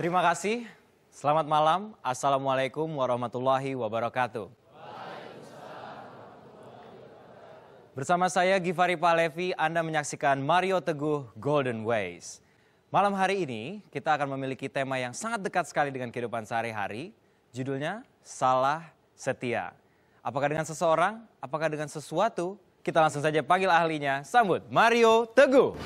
Terima kasih. Selamat malam. Assalamualaikum warahmatullahi wabarakatuh. Bersama saya Givari Palevi, Anda menyaksikan Mario Teguh Golden Ways. Malam hari ini kita akan memiliki tema yang sangat dekat sekali dengan kehidupan sehari-hari. Judulnya Salah Setia. Apakah dengan seseorang, apakah dengan sesuatu? Kita langsung saja panggil ahlinya. Sambut Mario Teguh.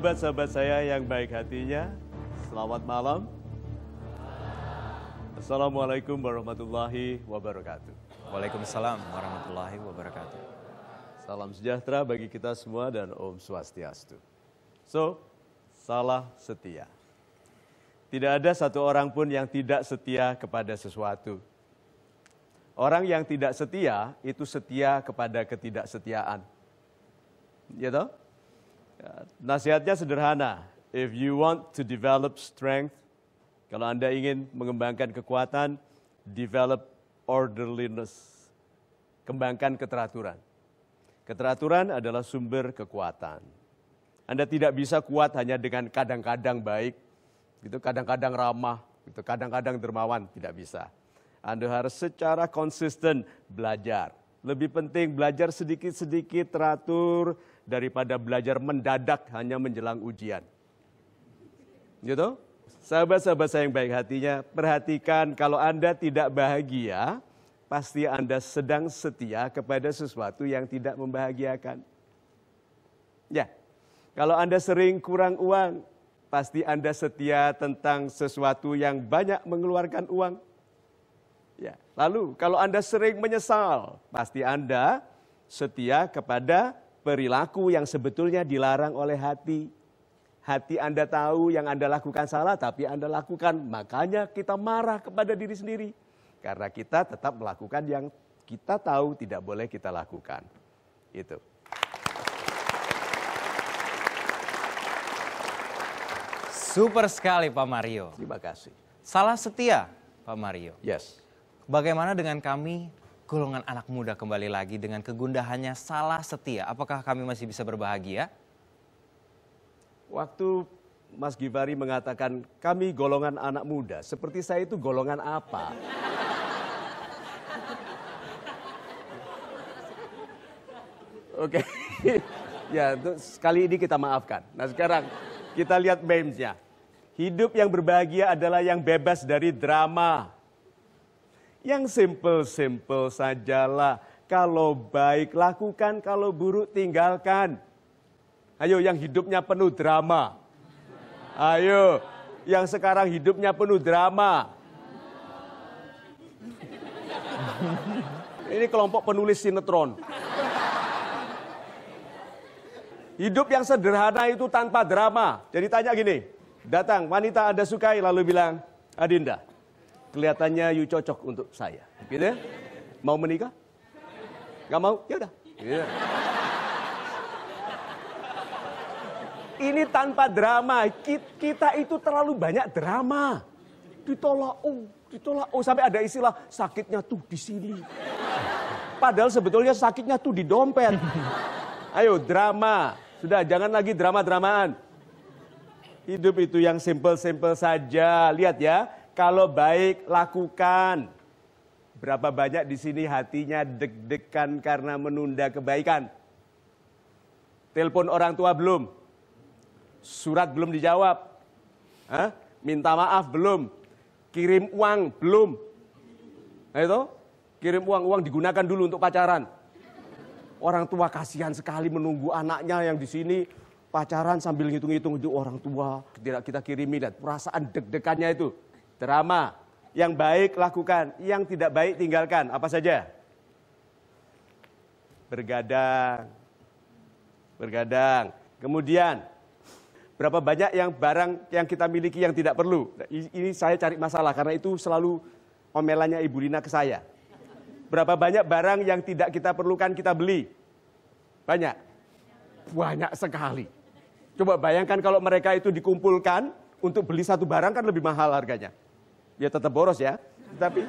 sahabat-sahabat saya yang baik hatinya, selamat malam. Assalamualaikum warahmatullahi wabarakatuh. Waalaikumsalam warahmatullahi wabarakatuh. Salam sejahtera bagi kita semua dan Om Swastiastu. So, salah setia. Tidak ada satu orang pun yang tidak setia kepada sesuatu. Orang yang tidak setia itu setia kepada ketidaksetiaan. Ya toh? Nasihatnya sederhana. If you want to develop strength, kalau Anda ingin mengembangkan kekuatan, develop orderliness. Kembangkan keteraturan. Keteraturan adalah sumber kekuatan. Anda tidak bisa kuat hanya dengan kadang-kadang baik, gitu, kadang-kadang ramah, gitu, kadang-kadang dermawan, tidak bisa. Anda harus secara konsisten belajar lebih penting belajar sedikit-sedikit teratur daripada belajar mendadak hanya menjelang ujian. Gitu? Sahabat-sahabat saya yang baik hatinya, perhatikan kalau Anda tidak bahagia, pasti Anda sedang setia kepada sesuatu yang tidak membahagiakan. Ya, kalau Anda sering kurang uang, pasti Anda setia tentang sesuatu yang banyak mengeluarkan uang. Ya. Lalu kalau Anda sering menyesal, pasti Anda setia kepada perilaku yang sebetulnya dilarang oleh hati. Hati Anda tahu yang Anda lakukan salah, tapi Anda lakukan. Makanya kita marah kepada diri sendiri. Karena kita tetap melakukan yang kita tahu tidak boleh kita lakukan. Itu. Super sekali Pak Mario. Terima kasih. Salah setia Pak Mario. Yes. Bagaimana dengan kami golongan anak muda kembali lagi dengan kegundahannya salah setia? Apakah kami masih bisa berbahagia? Waktu Mas Givari mengatakan kami golongan anak muda, seperti saya itu golongan apa? Oke, okay. ya sekali ini kita maafkan. Nah sekarang kita lihat memesnya. Hidup yang berbahagia adalah yang bebas dari drama. Yang simple-simple sajalah. Kalau baik lakukan, kalau buruk tinggalkan. Ayo yang hidupnya penuh drama. Ayo yang sekarang hidupnya penuh drama. Ini kelompok penulis sinetron. Hidup yang sederhana itu tanpa drama. Jadi tanya gini, datang wanita Anda sukai lalu bilang, Adinda, Kelihatannya you cocok untuk saya. Gitu ya? Mau menikah? Gak mau? Ya udah. Gitu. Ya. Ini tanpa drama. Kita itu terlalu banyak drama. Ditolak, oh, ditolak, oh. Sampai ada istilah sakitnya tuh di sini. Padahal sebetulnya sakitnya tuh di dompet. Ayo, drama. Sudah, jangan lagi drama-dramaan. Hidup itu yang simple-simple saja. Lihat ya, kalau baik, lakukan. Berapa banyak di sini hatinya deg-degan karena menunda kebaikan? Telepon orang tua belum? Surat belum dijawab? Hah? Minta maaf belum? Kirim uang belum? Nah itu, kirim uang, uang digunakan dulu untuk pacaran. Orang tua kasihan sekali menunggu anaknya yang di sini pacaran sambil ngitung-ngitung itu orang tua tidak kita kirimin dan perasaan deg-degannya itu drama. Yang baik lakukan, yang tidak baik tinggalkan. Apa saja? Bergadang. Bergadang. Kemudian, berapa banyak yang barang yang kita miliki yang tidak perlu? Ini saya cari masalah karena itu selalu omelannya Ibu Lina ke saya. Berapa banyak barang yang tidak kita perlukan kita beli? Banyak. Banyak sekali. Coba bayangkan kalau mereka itu dikumpulkan untuk beli satu barang kan lebih mahal harganya. Ya tetap boros ya. Tapi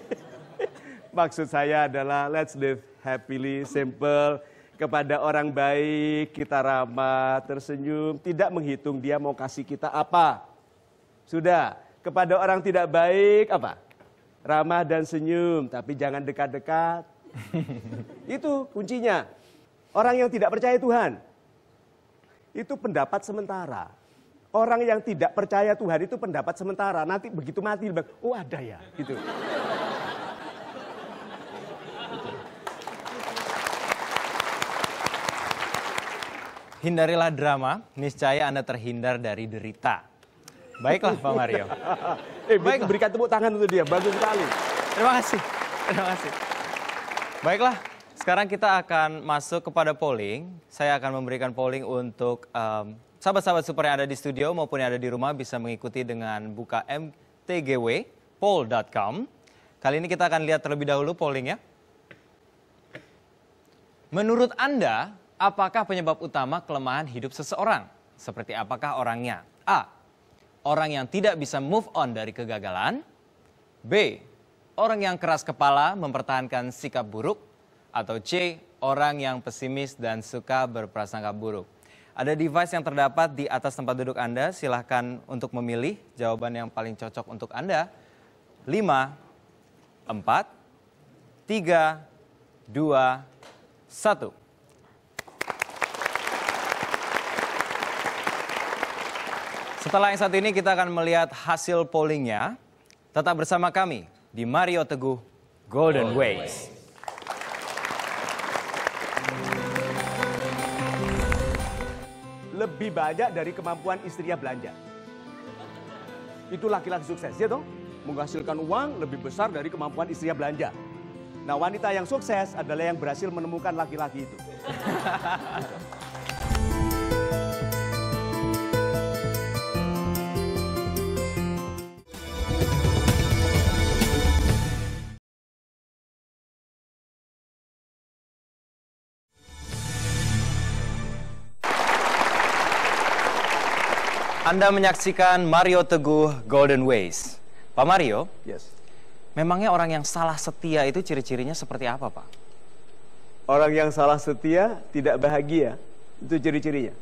maksud saya adalah let's live happily, simple. Kepada orang baik kita ramah, tersenyum, tidak menghitung dia mau kasih kita apa. Sudah, kepada orang tidak baik apa? Ramah dan senyum, tapi jangan dekat-dekat. itu kuncinya. Orang yang tidak percaya Tuhan, itu pendapat sementara. Orang yang tidak percaya Tuhan itu pendapat sementara. Nanti begitu mati, bilang, oh ada ya, gitu. Hindarilah drama, niscaya Anda terhindar dari derita. Baiklah Pak Mario. eh, Baiklah. berikan tepuk tangan untuk dia, bagus sekali. Terima kasih, terima kasih. Baiklah, sekarang kita akan masuk kepada polling. Saya akan memberikan polling untuk um, Sahabat-sahabat super yang ada di studio maupun yang ada di rumah bisa mengikuti dengan buka mtgwpoll.com. Kali ini kita akan lihat terlebih dahulu polling ya. Menurut Anda, apakah penyebab utama kelemahan hidup seseorang? Seperti apakah orangnya? A. Orang yang tidak bisa move on dari kegagalan. B. Orang yang keras kepala mempertahankan sikap buruk. Atau C. Orang yang pesimis dan suka berprasangka buruk. Ada device yang terdapat di atas tempat duduk Anda, silahkan untuk memilih jawaban yang paling cocok untuk Anda. 5, 4, 3, 2, 1. Setelah yang satu ini kita akan melihat hasil pollingnya. Tetap bersama kami di Mario Teguh Golden, Golden Ways. Ways. lebih banyak dari kemampuan istrinya belanja. Itu laki-laki sukses, ya dong? Menghasilkan uang lebih besar dari kemampuan istrinya belanja. Nah wanita yang sukses adalah yang berhasil menemukan laki-laki itu. Anda menyaksikan Mario Teguh Golden Ways. Pak Mario, yes. memangnya orang yang salah setia itu ciri-cirinya seperti apa, Pak? Orang yang salah setia tidak bahagia, itu ciri-cirinya.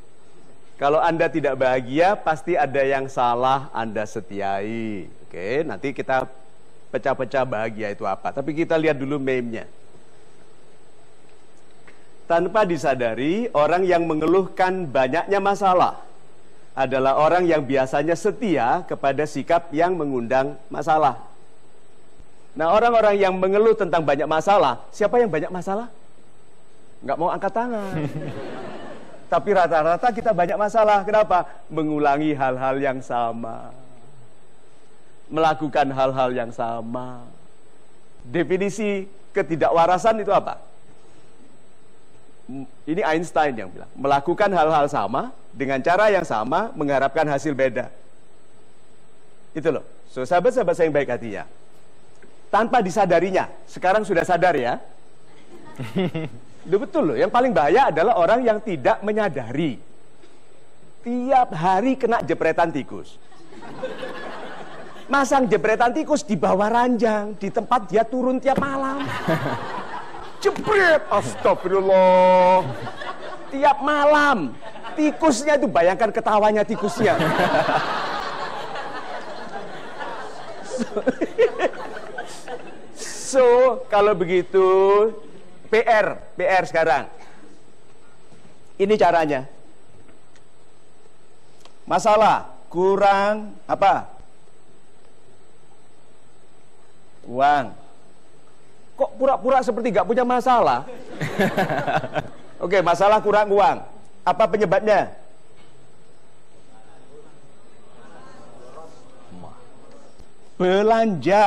Kalau Anda tidak bahagia, pasti ada yang salah Anda setiai. Oke, nanti kita pecah-pecah bahagia itu apa. Tapi kita lihat dulu meme-nya. Tanpa disadari, orang yang mengeluhkan banyaknya masalah adalah orang yang biasanya setia kepada sikap yang mengundang masalah. Nah, orang-orang yang mengeluh tentang banyak masalah, siapa yang banyak masalah? Nggak mau angkat tangan. Tapi rata-rata kita banyak masalah. Kenapa? Mengulangi hal-hal yang sama. Melakukan hal-hal yang sama. Definisi ketidakwarasan itu apa? Ini Einstein yang bilang. Melakukan hal-hal sama dengan cara yang sama mengharapkan hasil beda. Itu loh. So, sahabat-sahabat saya yang baik hatinya. Tanpa disadarinya, sekarang sudah sadar ya. Duh, betul loh, yang paling bahaya adalah orang yang tidak menyadari. Tiap hari kena jepretan tikus. Masang jepretan tikus di bawah ranjang, di tempat dia turun tiap malam. Jepret, astagfirullah. Tiap malam, Tikusnya itu bayangkan ketawanya tikusnya. so, kalau begitu PR, PR sekarang. Ini caranya. Masalah kurang apa? Uang. Kok pura-pura seperti gak punya masalah? Oke, okay, masalah kurang uang. Apa penyebabnya? Belanja.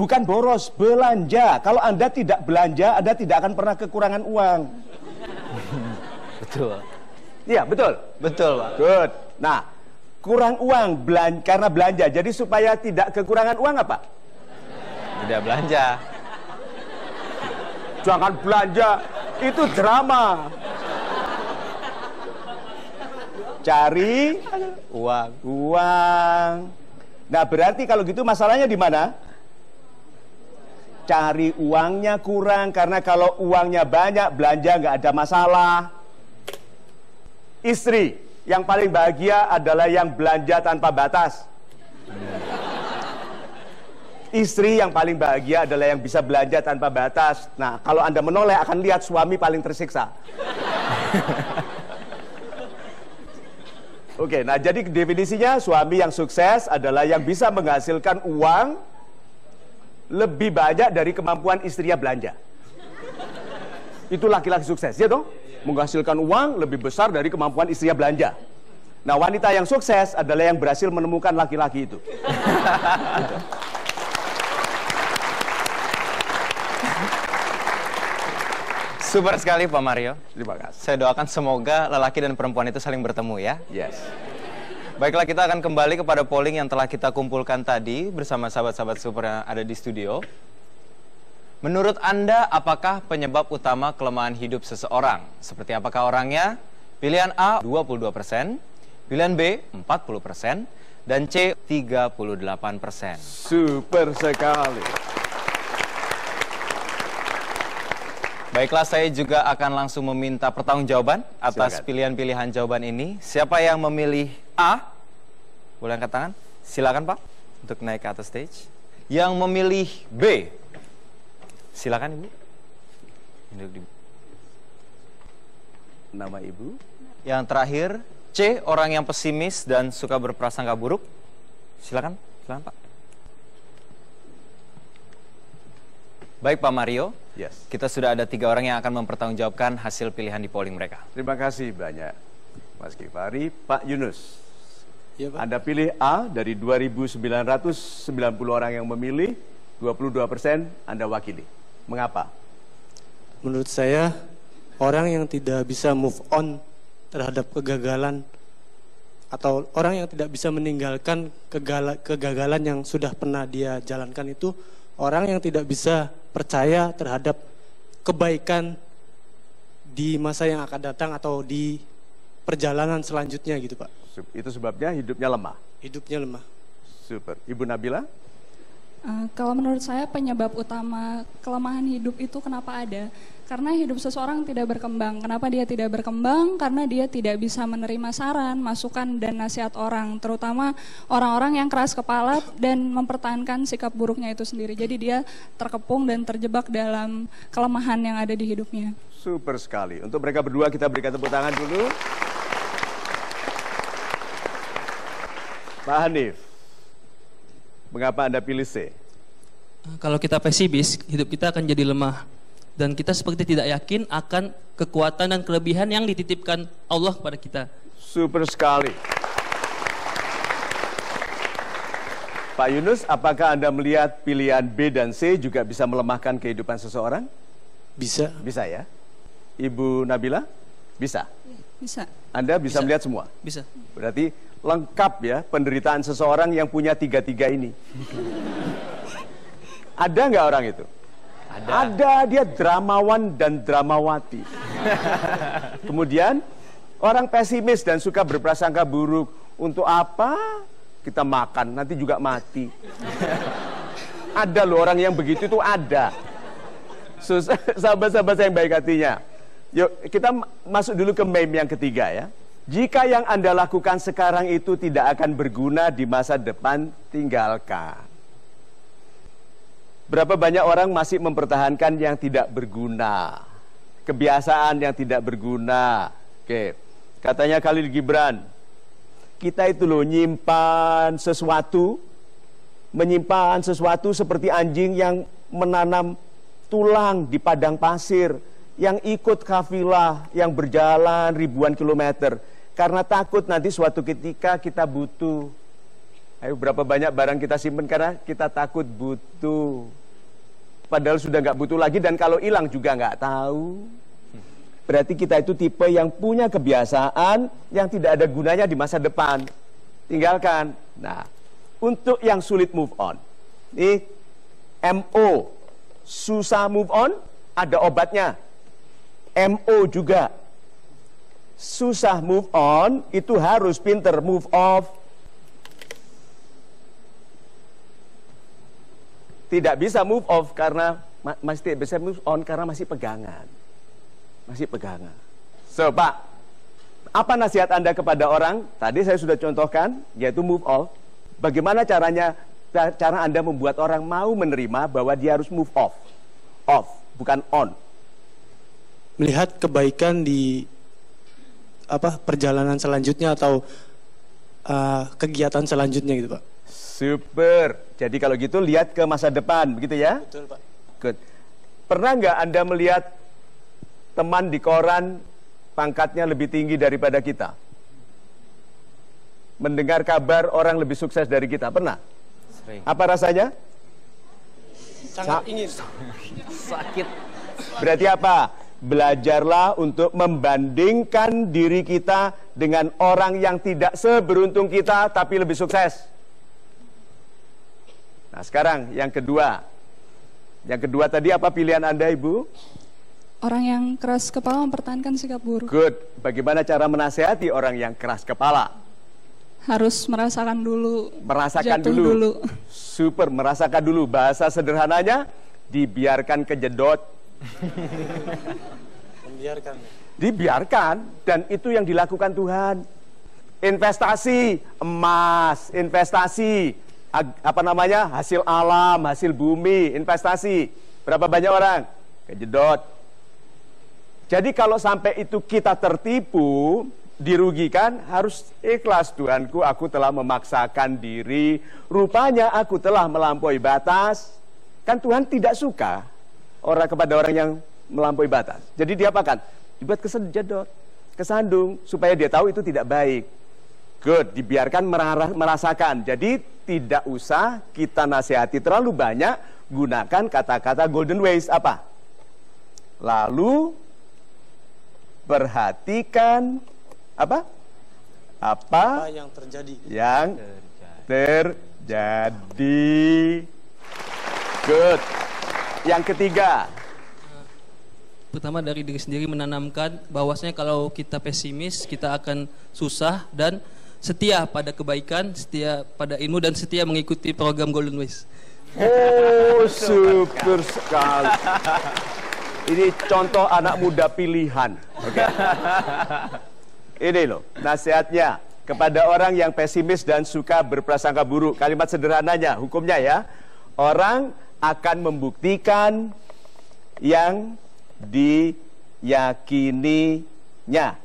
Bukan boros, belanja. Kalau Anda tidak belanja, Anda tidak akan pernah kekurangan uang. betul. Iya, betul. Betul, Pak. Good. Nah, kurang uang belan karena belanja. Jadi supaya tidak kekurangan uang apa? Tidak belanja. Jangan belanja, itu drama cari uang uang nah berarti kalau gitu masalahnya di mana cari uangnya kurang karena kalau uangnya banyak belanja nggak ada masalah istri yang paling bahagia adalah yang belanja tanpa batas istri yang paling bahagia adalah yang bisa belanja tanpa batas nah kalau anda menoleh akan lihat suami paling tersiksa Oke, nah jadi definisinya suami yang sukses adalah yang bisa menghasilkan uang lebih banyak dari kemampuan istrinya belanja. Itu laki-laki sukses, ya dong? Menghasilkan uang lebih besar dari kemampuan istrinya belanja. Nah, wanita yang sukses adalah yang berhasil menemukan laki-laki itu. Super sekali Pak Mario. Terima kasih. Saya doakan semoga lelaki dan perempuan itu saling bertemu ya. Yes. Baiklah kita akan kembali kepada polling yang telah kita kumpulkan tadi bersama sahabat-sahabat super yang ada di studio. Menurut Anda apakah penyebab utama kelemahan hidup seseorang? Seperti apakah orangnya? Pilihan A 22%, pilihan B 40%, dan C 38%. Super sekali. Baiklah, saya juga akan langsung meminta pertanggungjawaban atas pilihan-pilihan jawaban ini. Siapa yang memilih A? Boleh angkat tangan? Silakan Pak untuk naik ke atas stage. Yang memilih B? Silakan Ibu. Duduk di nama Ibu. Yang terakhir C, orang yang pesimis dan suka berprasangka buruk. Silakan, silakan Pak. Baik Pak Mario, yes. kita sudah ada tiga orang yang akan mempertanggungjawabkan hasil pilihan di polling mereka. Terima kasih banyak Mas Kifari. Pak Yunus, ya, Pak. Anda pilih A dari 2.990 orang yang memilih, 22 persen Anda wakili. Mengapa? Menurut saya, orang yang tidak bisa move on terhadap kegagalan atau orang yang tidak bisa meninggalkan kegagalan yang sudah pernah dia jalankan itu orang yang tidak bisa percaya terhadap kebaikan di masa yang akan datang atau di perjalanan selanjutnya gitu Pak. Itu sebabnya hidupnya lemah. Hidupnya lemah. Super. Ibu Nabila? Eh, kalau menurut saya penyebab utama kelemahan hidup itu kenapa ada? Karena hidup seseorang tidak berkembang. Kenapa dia tidak berkembang? Karena dia tidak bisa menerima saran, masukan, dan nasihat orang, terutama orang-orang yang keras kepala dan mempertahankan sikap buruknya itu sendiri. Jadi dia terkepung dan terjebak dalam kelemahan yang ada di hidupnya. Super sekali. Untuk mereka berdua kita berikan tepuk tangan dulu. Pak Hanif. Mengapa Anda pilih C? Eh, kalau kita pesimis, hidup kita akan jadi lemah dan kita seperti tidak yakin akan kekuatan dan kelebihan yang dititipkan Allah kepada kita. Super sekali. Pak Yunus, apakah Anda melihat pilihan B dan C juga bisa melemahkan kehidupan seseorang? Bisa. Bisa ya? Ibu Nabila? Bisa? Bisa. Anda bisa, bisa. melihat semua? Bisa. Berarti lengkap ya penderitaan seseorang yang punya tiga-tiga ini. Ada nggak orang itu? Ada. Ada, dia dramawan dan dramawati. Kemudian, orang pesimis dan suka berprasangka buruk. Untuk apa kita makan, nanti juga mati. ada loh orang yang begitu tuh ada. Sahabat-sahabat saya yang baik hatinya. Yuk, kita masuk dulu ke meme yang ketiga ya. Jika yang Anda lakukan sekarang itu tidak akan berguna di masa depan, tinggalkan. Berapa banyak orang masih mempertahankan yang tidak berguna, kebiasaan yang tidak berguna. Oke, katanya Khalil Gibran, kita itu loh nyimpan sesuatu, menyimpan sesuatu seperti anjing yang menanam tulang di padang pasir, yang ikut kafilah yang berjalan ribuan kilometer karena takut nanti suatu ketika kita butuh. Ayo berapa banyak barang kita simpan karena kita takut butuh. Padahal sudah nggak butuh lagi dan kalau hilang juga nggak tahu. Berarti kita itu tipe yang punya kebiasaan yang tidak ada gunanya di masa depan. Tinggalkan. Nah, untuk yang sulit move on. nih, MO, susah move on, ada obatnya. MO juga, susah move on itu harus pinter move off tidak bisa move off karena masih bisa move on karena masih pegangan masih pegangan so pak apa nasihat anda kepada orang tadi saya sudah contohkan yaitu move off bagaimana caranya cara anda membuat orang mau menerima bahwa dia harus move off off bukan on melihat kebaikan di apa perjalanan selanjutnya atau uh, kegiatan selanjutnya gitu Pak. Super. Jadi kalau gitu lihat ke masa depan begitu ya. Betul Pak. Good. Pernah nggak Anda melihat teman di koran pangkatnya lebih tinggi daripada kita? Mendengar kabar orang lebih sukses dari kita, pernah? Sering. Apa rasanya? Sangat Sa ingin. Sakit. Berarti apa? belajarlah untuk membandingkan diri kita dengan orang yang tidak seberuntung kita tapi lebih sukses. Nah, sekarang yang kedua. Yang kedua tadi apa pilihan Anda, Ibu? Orang yang keras kepala mempertahankan sikap buruk. Good. Bagaimana cara menasehati orang yang keras kepala? Harus merasakan dulu. Merasakan dulu. dulu. Super, merasakan dulu. Bahasa sederhananya dibiarkan kejedot Membiarkan. Dibiarkan dan itu yang dilakukan Tuhan. Investasi emas, investasi apa namanya? hasil alam, hasil bumi, investasi. Berapa banyak orang kejedot. Jadi kalau sampai itu kita tertipu, dirugikan harus ikhlas Tuhanku aku telah memaksakan diri rupanya aku telah melampaui batas kan Tuhan tidak suka orang kepada orang yang melampaui batas. Jadi dia apakan? Dibuat kesedot, kesandung supaya dia tahu itu tidak baik. Good, dibiarkan merasakan. Jadi tidak usah kita nasihati terlalu banyak, gunakan kata-kata golden ways apa? Lalu perhatikan apa? Apa, yang terjadi? Yang terjadi. Good. Yang ketiga. Pertama dari diri sendiri menanamkan bahwasanya kalau kita pesimis kita akan susah dan setia pada kebaikan, setia pada ilmu dan setia mengikuti program Golden Ways. Oh, super sekali. Ini contoh anak muda pilihan. Oke. Okay. Ini loh nasihatnya kepada orang yang pesimis dan suka berprasangka buruk. Kalimat sederhananya, hukumnya ya. Orang akan membuktikan yang diyakininya.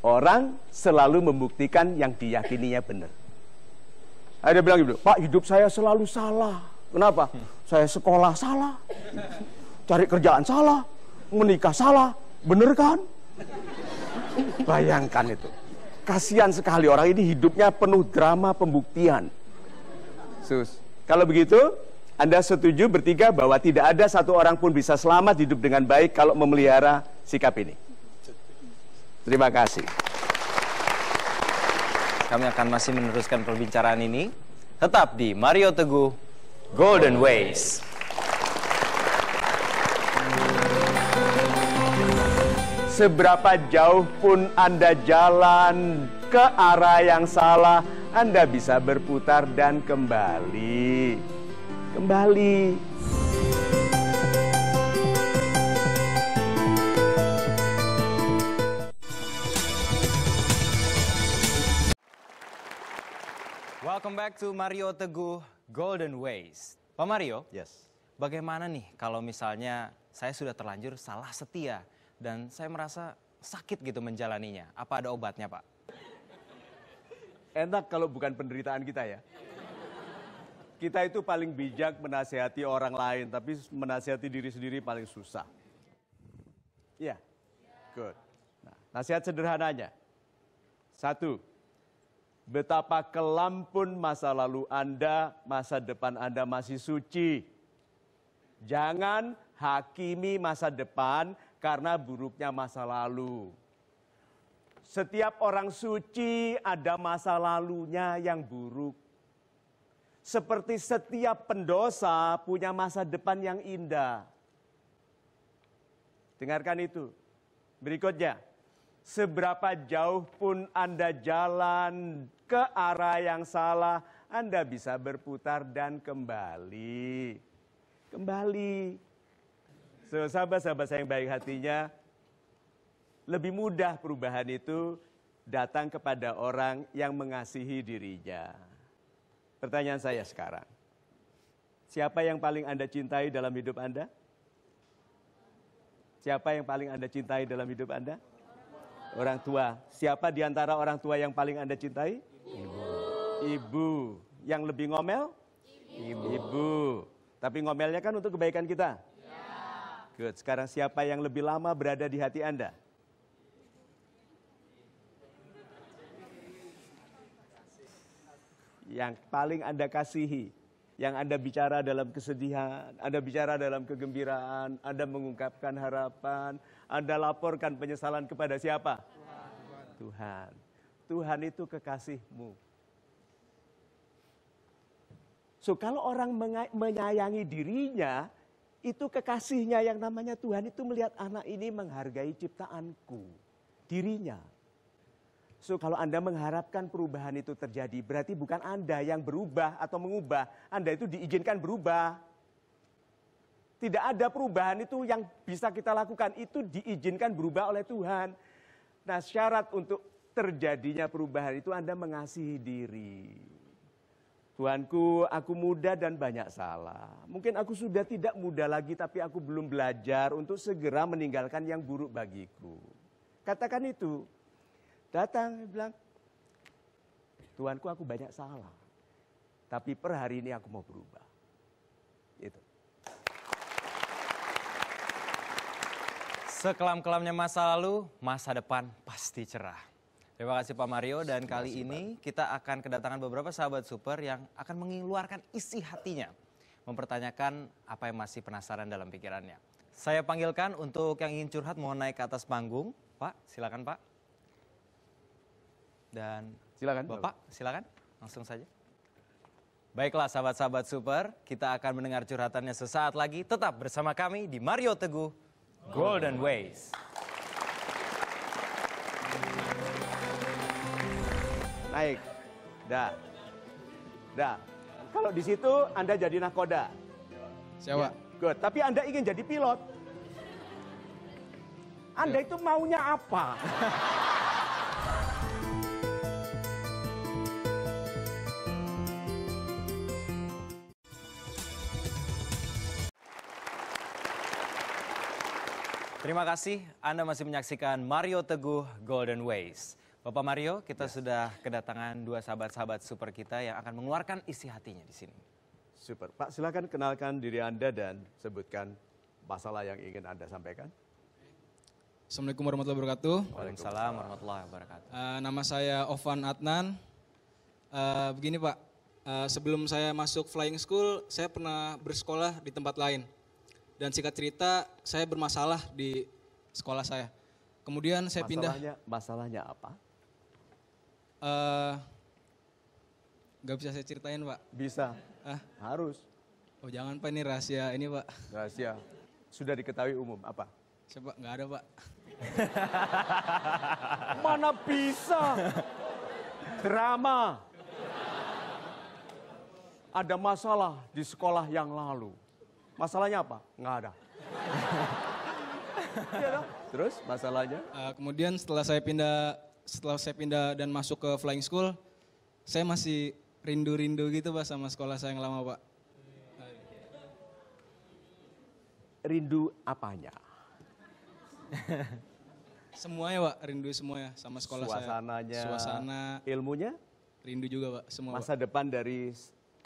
Orang selalu membuktikan yang diyakininya benar. Ada bilang gitu, Pak hidup saya selalu salah. Kenapa? Saya sekolah salah, cari kerjaan salah, menikah salah, bener kan? Bayangkan itu. Kasihan sekali orang ini hidupnya penuh drama pembuktian. Sus, kalau begitu anda setuju bertiga bahwa tidak ada satu orang pun bisa selamat hidup dengan baik kalau memelihara sikap ini? Terima kasih. Kami akan masih meneruskan perbincangan ini. Tetap di Mario Teguh Golden Ways. Seberapa jauh pun Anda jalan ke arah yang salah, Anda bisa berputar dan kembali kembali. Welcome back to Mario Teguh Golden Ways. Pak Mario, yes. bagaimana nih kalau misalnya saya sudah terlanjur salah setia dan saya merasa sakit gitu menjalaninya? Apa ada obatnya, Pak? Enak kalau bukan penderitaan kita ya kita itu paling bijak menasehati orang lain, tapi menasehati diri sendiri paling susah. Iya, yeah. good. Nah, nasihat sederhananya. Satu, betapa kelam pun masa lalu Anda, masa depan Anda masih suci. Jangan hakimi masa depan karena buruknya masa lalu. Setiap orang suci ada masa lalunya yang buruk seperti setiap pendosa punya masa depan yang indah. Dengarkan itu. Berikutnya, seberapa jauh pun Anda jalan ke arah yang salah, Anda bisa berputar dan kembali. Kembali. So, sahabat-sahabat saya yang baik hatinya, lebih mudah perubahan itu datang kepada orang yang mengasihi dirinya. Pertanyaan saya sekarang. Siapa yang paling Anda cintai dalam hidup Anda? Siapa yang paling Anda cintai dalam hidup Anda? Orang tua. Siapa di antara orang tua yang paling Anda cintai? Ibu. Ibu. Yang lebih ngomel? Ibu. Ibu. Tapi ngomelnya kan untuk kebaikan kita. Ya. Good. Sekarang siapa yang lebih lama berada di hati Anda? yang paling Anda kasihi, yang Anda bicara dalam kesedihan, Anda bicara dalam kegembiraan, Anda mengungkapkan harapan, Anda laporkan penyesalan kepada siapa? Tuhan. Tuhan, Tuhan itu kekasihmu. So kalau orang menyayangi dirinya, itu kekasihnya yang namanya Tuhan itu melihat anak ini menghargai ciptaanku, dirinya. So kalau Anda mengharapkan perubahan itu terjadi, berarti bukan Anda yang berubah atau mengubah. Anda itu diizinkan berubah. Tidak ada perubahan itu yang bisa kita lakukan. Itu diizinkan berubah oleh Tuhan. Nah syarat untuk terjadinya perubahan itu Anda mengasihi diri. Tuhanku, aku muda dan banyak salah. Mungkin aku sudah tidak muda lagi, tapi aku belum belajar untuk segera meninggalkan yang buruk bagiku. Katakan itu, Datang, dia bilang, Tuanku aku banyak salah. Tapi per hari ini aku mau berubah. Itu. Sekelam-kelamnya masa lalu, masa depan pasti cerah. Terima kasih Pak Mario dan kali super. ini kita akan kedatangan beberapa sahabat super yang akan mengeluarkan isi hatinya. Mempertanyakan apa yang masih penasaran dalam pikirannya. Saya panggilkan untuk yang ingin curhat mohon naik ke atas panggung. Pak, silakan Pak. Dan silakan Bapak, silakan langsung saja. Baiklah sahabat-sahabat super, kita akan mendengar curhatannya sesaat lagi. Tetap bersama kami di Mario Teguh Golden Ways. Naik. Dah. Dah. Kalau di situ Anda jadi nakoda. siapa Ya, good. Tapi Anda ingin jadi pilot. Anda ya. itu maunya apa? Terima kasih Anda masih menyaksikan Mario Teguh Golden Ways. Bapak Mario, kita yes. sudah kedatangan dua sahabat-sahabat super kita yang akan mengeluarkan isi hatinya di sini. Super. Pak, silakan kenalkan diri Anda dan sebutkan masalah yang ingin Anda sampaikan. Assalamualaikum warahmatullahi wabarakatuh. Waalaikumsalam warahmatullahi wabarakatuh. Uh, nama saya Ovan Adnan. Uh, begini Pak, uh, sebelum saya masuk flying school, saya pernah bersekolah di tempat lain dan singkat cerita, saya bermasalah di sekolah saya. Kemudian saya masalahnya, pindah. Masalahnya apa? Uh, eh, gak bisa saya ceritain, Pak. Bisa. Ah. Harus. Oh jangan Pak, ini rahasia ini Pak. Rahasia. Sudah diketahui umum, apa? Coba, nggak ada Pak. Mana bisa? Drama. Ada masalah di sekolah yang lalu. Masalahnya apa? Nggak ada. Iya Terus masalahnya? Uh, kemudian setelah saya pindah setelah saya pindah dan masuk ke flying school, saya masih rindu-rindu gitu pak sama sekolah saya yang lama pak. Rindu apanya? semuanya pak, rindu semuanya sama sekolah Suasananya, saya. Suasana. Ilmunya? Rindu juga pak, semua. Masa pak. depan dari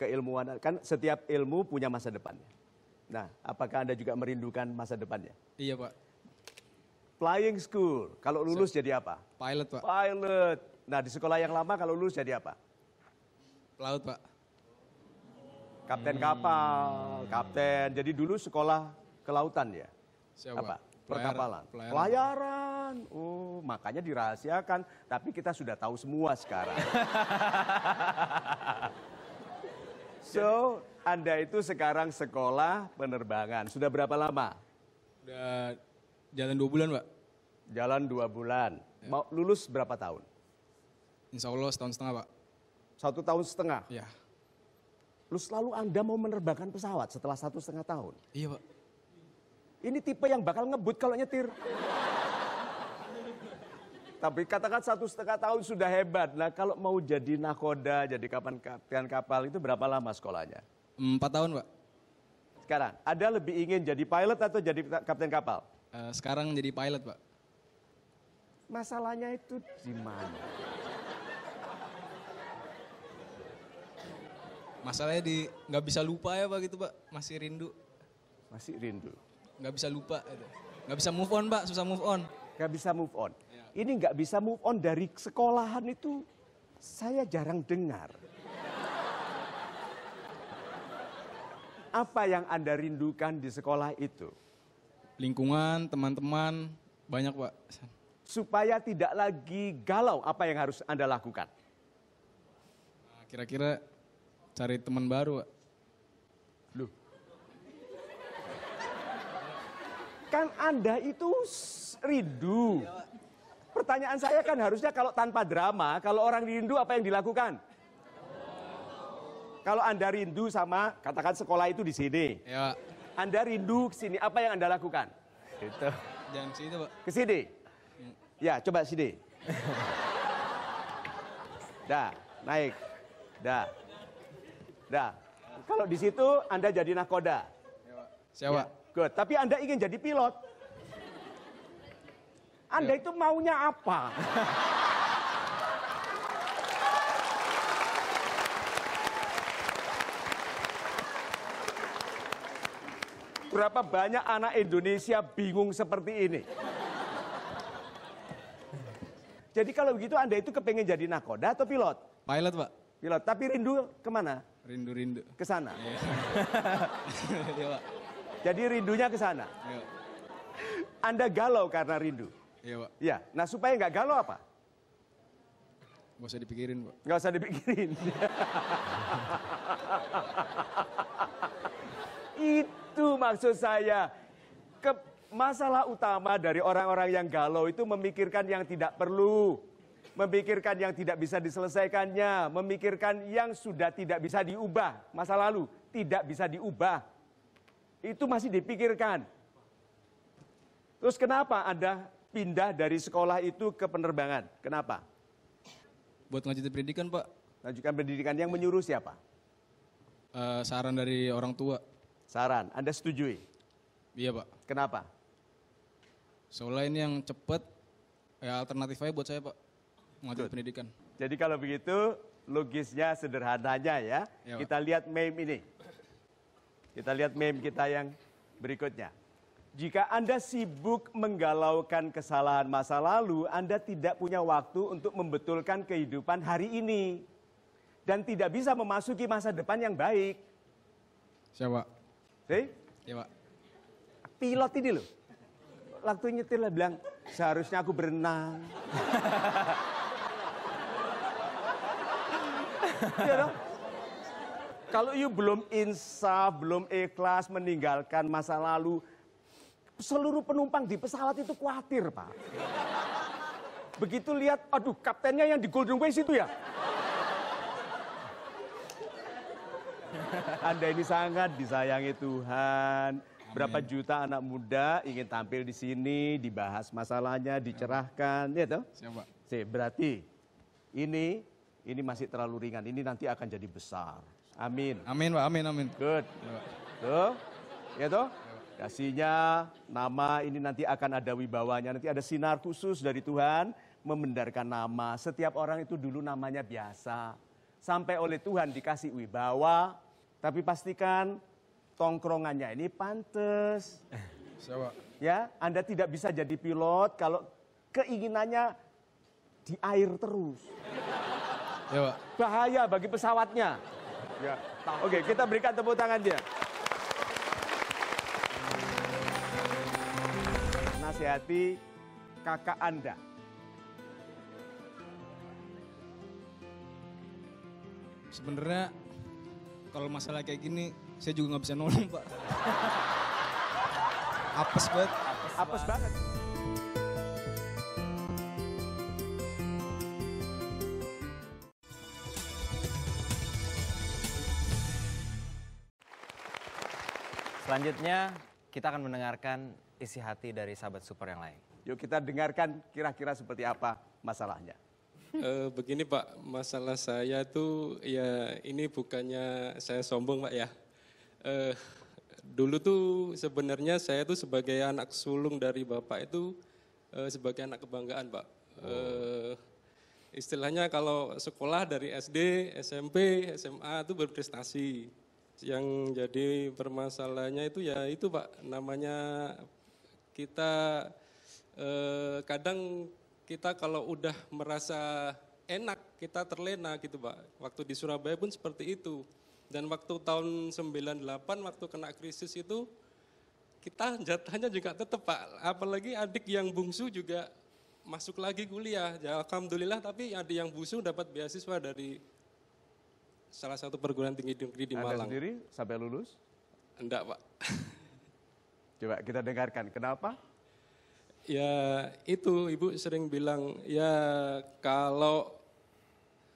keilmuan kan setiap ilmu punya masa depannya. Nah, apakah Anda juga merindukan masa depannya? Iya, Pak. Flying school, kalau lulus Siap. jadi apa? Pilot, Pak. Pilot. Nah, di sekolah yang lama kalau lulus jadi apa? Pelaut, Pak. Kapten hmm. kapal, kapten. Jadi dulu sekolah kelautan ya? Siap, apa? Perkapalan. Pelayaran. Pelayaran. Oh, makanya dirahasiakan. Tapi kita sudah tahu semua sekarang. so, anda itu sekarang sekolah penerbangan. Sudah berapa lama? Sudah jalan dua bulan, Pak. Jalan dua bulan. Ya. Mau lulus berapa tahun? Insya Allah setahun setengah, Pak. Satu tahun setengah? Iya. Lu selalu Anda mau menerbangkan pesawat setelah satu setengah tahun? Iya, Pak. Ini tipe yang bakal ngebut kalau nyetir. Tapi katakan satu setengah tahun sudah hebat. Nah kalau mau jadi nakoda, jadi kapan kapten kapal itu berapa lama sekolahnya? Empat tahun, Pak. Sekarang, ada lebih ingin jadi pilot atau jadi kapten kapal? Uh, sekarang jadi pilot, Pak. Masalahnya itu di mana? Masalahnya di nggak bisa lupa ya, Pak, gitu, Pak. Masih rindu. Masih rindu. Nggak bisa lupa. Gitu. Nggak bisa move on, Pak. Susah move on. Nggak bisa move on. Ya. Ini nggak bisa move on dari sekolahan itu saya jarang dengar. apa yang Anda rindukan di sekolah itu? Lingkungan, teman-teman, banyak Pak. Supaya tidak lagi galau, apa yang harus Anda lakukan? Nah, kira-kira cari teman baru, Pak. Loh. Kan Anda itu rindu. Iya, Pertanyaan saya kan harusnya kalau tanpa drama, kalau orang rindu apa yang dilakukan? kalau Anda rindu sama katakan sekolah itu di sini. Ya. Anda rindu ke sini, apa yang Anda lakukan? Gitu. Jangan ke sini, Pak. Ke sini. Hmm. Ya, coba sini. Dah, naik. Dah. Dah. Kalau di situ Anda jadi nakoda. Ya, Siapa? Ya, good. Tapi Anda ingin jadi pilot. Anda ya. itu maunya apa? berapa banyak anak Indonesia bingung seperti ini. Jadi kalau begitu Anda itu kepengen jadi nakoda atau pilot? Pilot, Pak. Pilot, tapi rindu kemana? Rindu-rindu. Ke sana. Iya, iya Jadi rindunya ke sana. Iya. Anda galau karena rindu. Iya, Pak. Iya. Nah, supaya nggak galau apa? Gak usah dipikirin, Pak. Gak usah dipikirin. Itu itu maksud saya. Ke masalah utama dari orang-orang yang galau itu memikirkan yang tidak perlu. Memikirkan yang tidak bisa diselesaikannya. Memikirkan yang sudah tidak bisa diubah. Masa lalu tidak bisa diubah. Itu masih dipikirkan. Terus kenapa Anda pindah dari sekolah itu ke penerbangan? Kenapa? Buat lanjutin pendidikan Pak. Lanjutkan pendidikan yang menyuruh siapa? Uh, saran dari orang tua. Saran, Anda setujui? Iya Pak. Kenapa? Soalnya ini yang cepat, ya alternatifnya buat saya Pak, mengajar pendidikan. Jadi kalau begitu, logisnya sederhananya ya, ya kita lihat meme ini. Kita lihat meme kita yang berikutnya. Jika Anda sibuk menggalaukan kesalahan masa lalu, Anda tidak punya waktu untuk membetulkan kehidupan hari ini. Dan tidak bisa memasuki masa depan yang baik. Siapa? Si Ya, Pak. Pilot ini loh. Waktu nyetir lah bilang, seharusnya aku berenang. Iya dong? Kalau you belum insaf, belum ikhlas, meninggalkan masa lalu, seluruh penumpang di pesawat itu khawatir, Pak. Begitu lihat, aduh kaptennya yang di Golden Ways itu ya. Anda ini sangat disayangi Tuhan. Berapa Amin. juta anak muda ingin tampil di sini, dibahas masalahnya, dicerahkan, ya toh? Siapa? Si, berarti ini ini masih terlalu ringan. Ini nanti akan jadi besar. Amin. Amin, Pak. Amin, amin. Good. Ya, tuh. Ya toh? Iya, Kasihnya, nama ini nanti akan ada wibawanya. Nanti ada sinar khusus dari Tuhan membendarkan nama. Setiap orang itu dulu namanya biasa. Sampai oleh Tuhan dikasih wibawa, tapi pastikan tongkrongannya ini pantas. Ya, Anda tidak bisa jadi pilot kalau keinginannya di air terus. Ya, Bahaya bagi pesawatnya. Ya. Oke, kita berikan tepuk tangan dia. Nasihati kakak Anda. Sebenarnya kalau masalah kayak gini saya juga nggak bisa nolong pak. Apes banget. Apes, Apes banget. banget. Selanjutnya kita akan mendengarkan isi hati dari sahabat super yang lain. Yuk kita dengarkan kira-kira seperti apa masalahnya e, begini Pak, masalah saya tuh ya ini bukannya saya sombong Pak ya. E, dulu tuh sebenarnya saya tuh sebagai anak sulung dari Bapak itu e, sebagai anak kebanggaan Pak. E, istilahnya kalau sekolah dari SD, SMP, SMA itu berprestasi. Yang jadi permasalahannya itu ya itu Pak, namanya kita kadang kita kalau udah merasa enak kita terlena gitu Pak. Waktu di Surabaya pun seperti itu. Dan waktu tahun 98 waktu kena krisis itu kita jatahnya juga tetap Pak. Apalagi adik yang bungsu juga masuk lagi kuliah. Ya, Alhamdulillah tapi adik yang bungsu dapat beasiswa dari salah satu perguruan tinggi di Malang. Anda sendiri sampai lulus? Enggak Pak. Coba kita dengarkan kenapa Ya itu ibu sering bilang ya kalau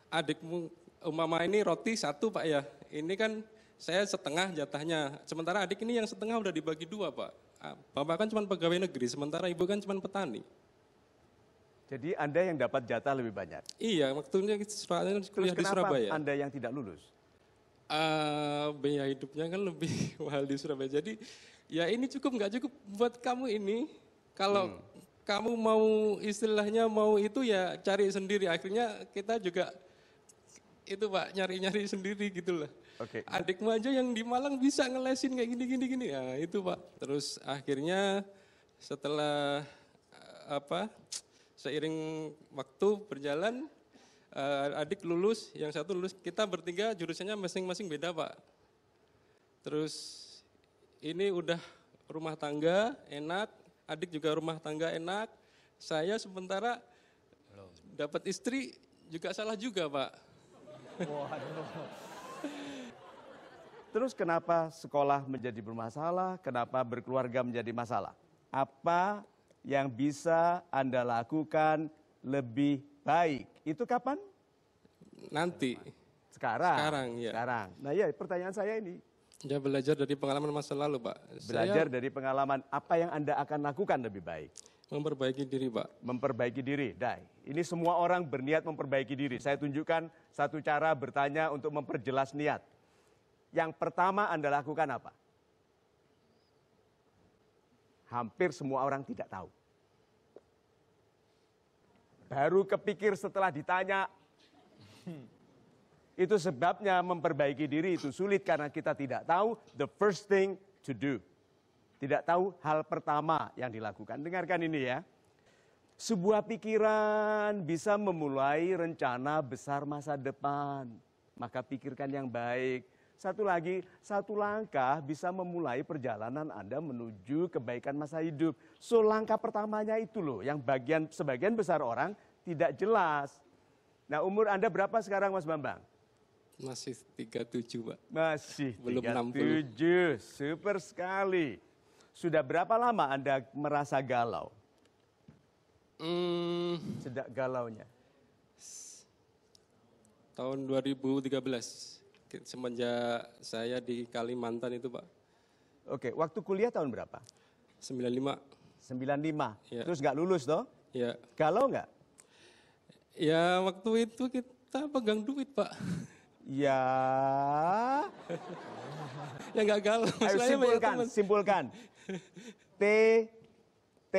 adikmu umama ini roti satu pak ya ini kan saya setengah jatahnya sementara adik ini yang setengah udah dibagi dua pak ah, bapak kan cuma pegawai negeri sementara ibu kan cuma petani. Jadi anda yang dapat jatah lebih banyak. Iya waktunya soalnya kuliah Terus di Surabaya. Anda yang tidak lulus? Uh, biaya hidupnya kan lebih mahal di Surabaya jadi ya ini cukup nggak cukup buat kamu ini kalau hmm. kamu mau istilahnya mau itu ya cari sendiri. Akhirnya kita juga itu Pak nyari-nyari sendiri gitu lah. Okay. Adikmu aja yang di Malang bisa ngelesin kayak gini-gini gini. Ya itu Pak. Terus akhirnya setelah eh, apa seiring waktu berjalan eh, adik lulus, yang satu lulus. Kita bertiga jurusannya masing-masing beda Pak. Terus ini udah rumah tangga enak adik juga rumah tangga enak, saya sementara dapat istri juga salah juga pak. Waduh. Terus kenapa sekolah menjadi bermasalah, kenapa berkeluarga menjadi masalah? Apa yang bisa Anda lakukan lebih baik? Itu kapan? Nanti. Sekarang. Sekarang, ya. Sekarang. Nah, ya pertanyaan saya ini, Ya belajar dari pengalaman masa lalu, Pak. Belajar Saya... dari pengalaman apa yang Anda akan lakukan lebih baik. Memperbaiki diri, Pak. Memperbaiki diri, Dai. Ini semua orang berniat memperbaiki diri. Saya tunjukkan satu cara bertanya untuk memperjelas niat. Yang pertama Anda lakukan apa? Hampir semua orang tidak tahu. Baru kepikir setelah ditanya. Hmm, itu sebabnya memperbaiki diri itu sulit karena kita tidak tahu the first thing to do. Tidak tahu hal pertama yang dilakukan. Dengarkan ini ya. Sebuah pikiran bisa memulai rencana besar masa depan. Maka pikirkan yang baik. Satu lagi, satu langkah bisa memulai perjalanan Anda menuju kebaikan masa hidup. So langkah pertamanya itu loh yang bagian sebagian besar orang tidak jelas. Nah umur Anda berapa sekarang Mas Bambang? Masih 37, Pak. Masih Belum 37. 60. Super sekali. Sudah berapa lama Anda merasa galau? Hmm. Sedak galaunya? Tahun 2013. Semenjak saya di Kalimantan itu, Pak. Oke, waktu kuliah tahun berapa? 95. 95. Ya. Terus nggak lulus toh? Ya. Galau nggak? Ya, waktu itu kita pegang duit, Pak. Ya. Yang gagal. Ayo simpulkan, simpulkan. T, T.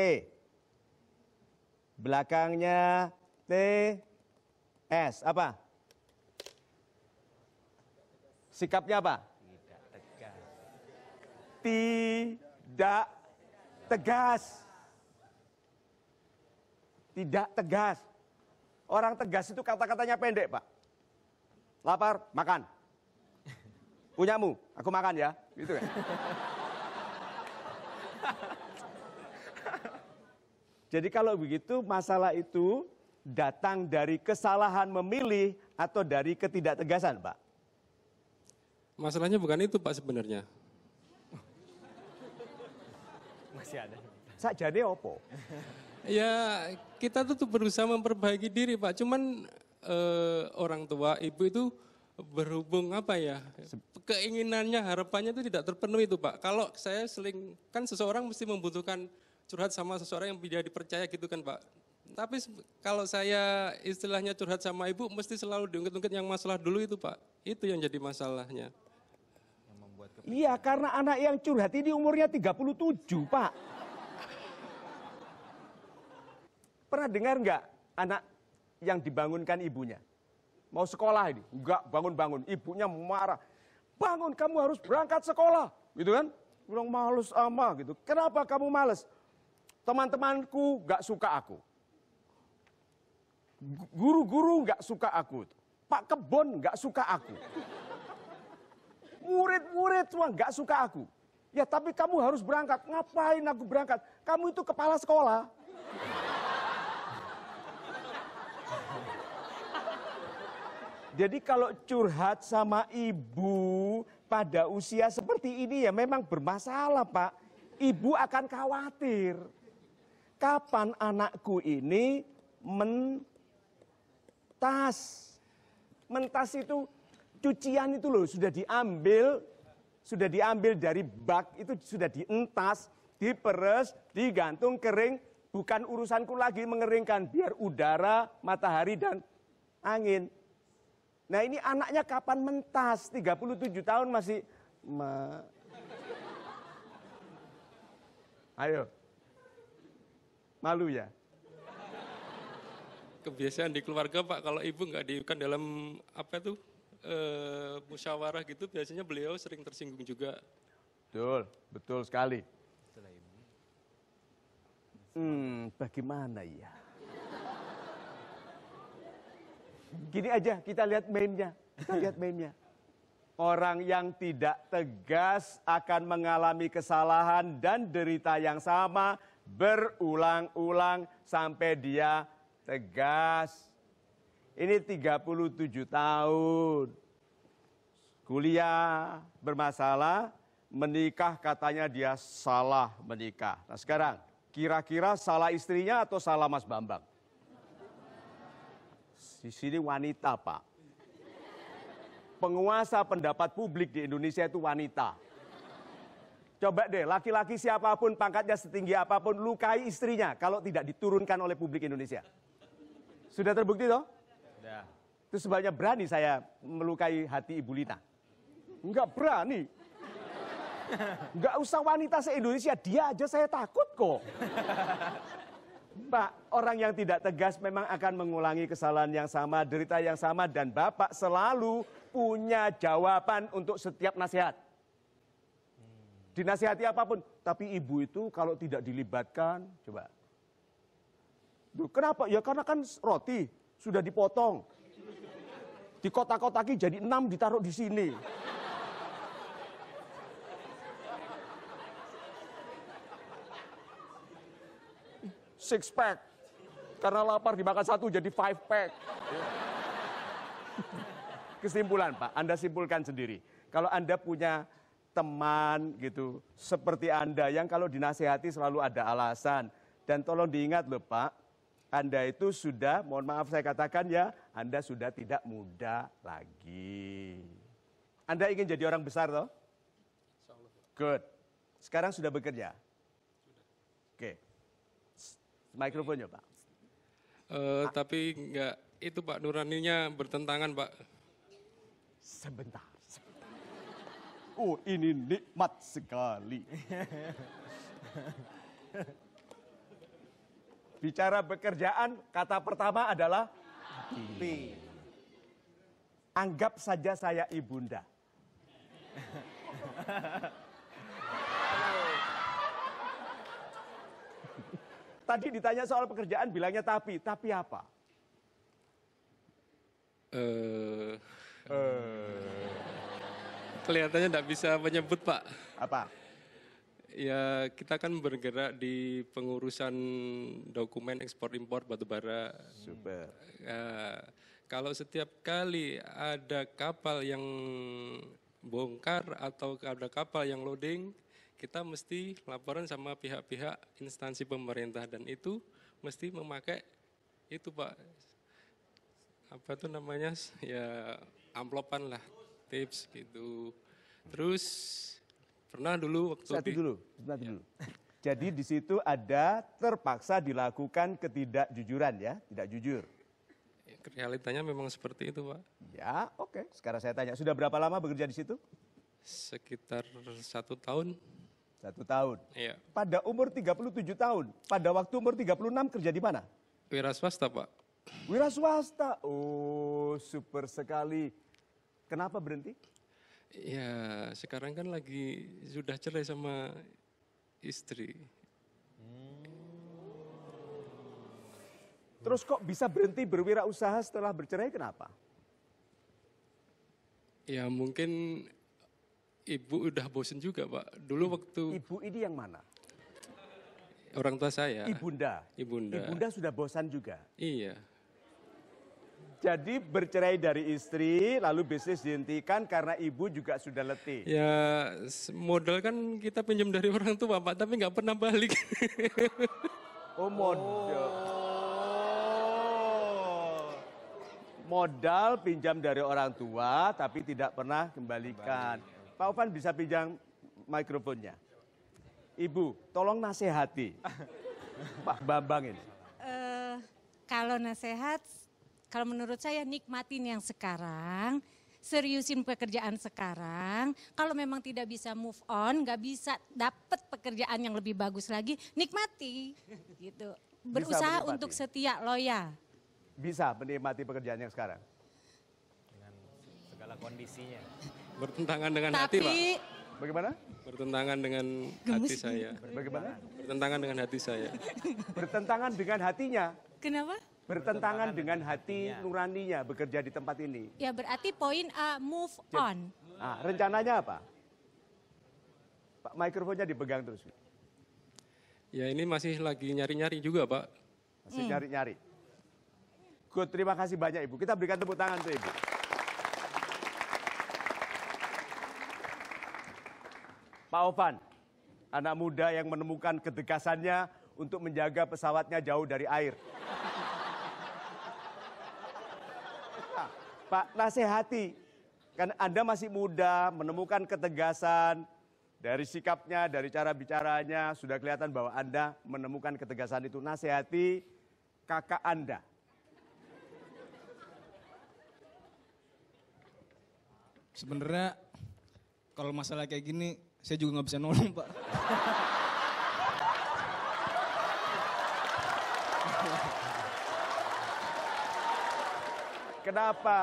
Belakangnya T, S. Apa? Sikapnya apa? Tidak tegas. Tidak tegas. Tidak tegas. Orang tegas itu kata-katanya pendek, Pak lapar, makan. Punyamu, aku makan ya. Gitu kan. Jadi kalau begitu masalah itu datang dari kesalahan memilih atau dari ketidaktegasan, Pak? Masalahnya bukan itu, Pak, sebenarnya. Masih ada. jadi opo? ya, kita tuh berusaha memperbaiki diri, Pak. Cuman Eh, orang tua, ibu itu berhubung apa ya keinginannya harapannya itu tidak terpenuhi itu pak kalau saya seling kan seseorang mesti membutuhkan curhat sama seseorang yang bisa dipercaya gitu kan pak tapi kalau saya istilahnya curhat sama ibu mesti selalu diungkit-ungkit yang masalah dulu itu pak itu yang jadi masalahnya Iya, karena anak yang curhat ini umurnya 37, Pak. Pernah dengar nggak anak yang dibangunkan ibunya. Mau sekolah ini, enggak bangun-bangun. Ibunya marah. Bangun, kamu harus berangkat sekolah. Gitu kan? Bilang males ama gitu. Kenapa kamu males? Teman-temanku enggak suka aku. Guru-guru enggak suka aku. Pak Kebon enggak suka aku. Murid-murid semua enggak suka aku. Ya tapi kamu harus berangkat. Ngapain aku berangkat? Kamu itu kepala sekolah. Jadi kalau curhat sama ibu pada usia seperti ini ya memang bermasalah Pak. Ibu akan khawatir. Kapan anakku ini mentas? Mentas itu cucian itu loh sudah diambil, sudah diambil dari bak itu sudah dientas, diperes, digantung kering. Bukan urusanku lagi mengeringkan biar udara, matahari dan angin Nah ini anaknya kapan mentas? 37 tahun masih... Ma... Ayo. Malu ya? Kebiasaan di keluarga Pak, kalau ibu nggak diikan dalam apa tuh eh, e, musyawarah gitu, biasanya beliau sering tersinggung juga. Betul, betul sekali. Hmm, bagaimana ya? Gini aja kita lihat mainnya. Kita lihat mainnya. Orang yang tidak tegas akan mengalami kesalahan dan derita yang sama berulang-ulang sampai dia tegas. Ini 37 tahun. Kuliah bermasalah, menikah katanya dia salah menikah. Nah sekarang, kira-kira salah istrinya atau salah Mas Bambang? di sini wanita, Pak. Penguasa pendapat publik di Indonesia itu wanita. Coba deh, laki-laki siapapun, pangkatnya setinggi apapun, lukai istrinya kalau tidak diturunkan oleh publik Indonesia. Sudah terbukti toh? Sudah. Itu sebabnya berani saya melukai hati Ibu Lita. Enggak berani. Enggak usah wanita se-Indonesia, dia aja saya takut kok. Pak, orang yang tidak tegas memang akan mengulangi kesalahan yang sama, derita yang sama, dan Bapak selalu punya jawaban untuk setiap nasihat. Dinasihati apapun, tapi ibu itu kalau tidak dilibatkan, coba. kenapa? Ya karena kan roti sudah dipotong. di kotak kotaki jadi enam ditaruh di sini. six pack. Karena lapar dimakan satu jadi five pack. Kesimpulan Pak, Anda simpulkan sendiri. Kalau Anda punya teman gitu, seperti Anda yang kalau dinasehati selalu ada alasan. Dan tolong diingat loh Pak, Anda itu sudah, mohon maaf saya katakan ya, Anda sudah tidak muda lagi. Anda ingin jadi orang besar toh? Good. Sekarang sudah bekerja? Oke. Okay. Mikrofonnya Pak. Uh, eh, Pak. Tapi enggak, itu Pak Nuraninya bertentangan Pak. Sebentar, sebentar. Oh ini nikmat sekali. Bicara pekerjaan, kata pertama adalah hati. Anggap saja saya ibunda. Tadi ditanya soal pekerjaan, bilangnya tapi. Tapi apa? Uh, uh. Kelihatannya tidak bisa menyebut, Pak. Apa? Ya, kita kan bergerak di pengurusan dokumen ekspor-impor batubara. Super. Uh, kalau setiap kali ada kapal yang bongkar atau ada kapal yang loading, kita mesti laporan sama pihak-pihak instansi pemerintah dan itu mesti memakai itu Pak apa tuh namanya ya amplopan lah tips gitu. Terus pernah dulu waktu Satu di, dulu, ya. Jadi di situ ada terpaksa dilakukan ketidakjujuran ya, tidak jujur. Ya, realitanya memang seperti itu, Pak. Ya, oke. Okay. Sekarang saya tanya, sudah berapa lama bekerja di situ? Sekitar satu tahun. Satu tahun. Iya. Pada umur 37 tahun, pada waktu umur 36 kerja di mana? Wira swasta, Pak. Wira swasta. Oh, super sekali. Kenapa berhenti? Ya, sekarang kan lagi sudah cerai sama istri. Hmm. Terus kok bisa berhenti berwirausaha setelah bercerai kenapa? Ya mungkin ibu udah bosen juga pak. Dulu waktu ibu ini yang mana? Orang tua saya. Ibunda. Ibunda. Ibunda sudah bosan juga. Iya. Jadi bercerai dari istri, lalu bisnis dihentikan karena ibu juga sudah letih. Ya, modal kan kita pinjam dari orang tua, Pak, tapi nggak pernah balik. oh, modal. Oh. Modal pinjam dari orang tua, tapi tidak pernah kembalikan. Kembali. Pak Ovan bisa pinjam mikrofonnya. Ibu, tolong nasihati Pak Bambang ini. Uh, kalau nasehat, kalau menurut saya nikmatin yang sekarang, seriusin pekerjaan sekarang. Kalau memang tidak bisa move on, nggak bisa dapat pekerjaan yang lebih bagus lagi, nikmati gitu. Berusaha untuk setia loyal. Bisa menikmati pekerjaan yang sekarang. Dengan segala kondisinya. Bertentangan dengan Tapi, hati, Pak. Bagaimana? Bertentangan dengan hati saya. Bagaimana? Bertentangan dengan hati saya. Bertentangan dengan hatinya. Kenapa? Bertentangan dengan hati nuraninya bekerja di tempat ini. Ya berarti poin A move on. Nah, rencananya apa? Pak mikrofonnya dipegang terus. Ya ini masih lagi nyari-nyari juga Pak. Masih hmm. nyari-nyari. Good, terima kasih banyak Ibu. Kita berikan tepuk tangan tuh Ibu. Pak Ovan, anak muda yang menemukan ketegasannya untuk menjaga pesawatnya jauh dari air. Nah, Pak, nasihati. Kan Anda masih muda, menemukan ketegasan dari sikapnya, dari cara bicaranya, sudah kelihatan bahwa Anda menemukan ketegasan itu. Nasihati kakak Anda. Sebenarnya kalau masalah kayak gini saya juga nggak bisa nolong pak. Kenapa?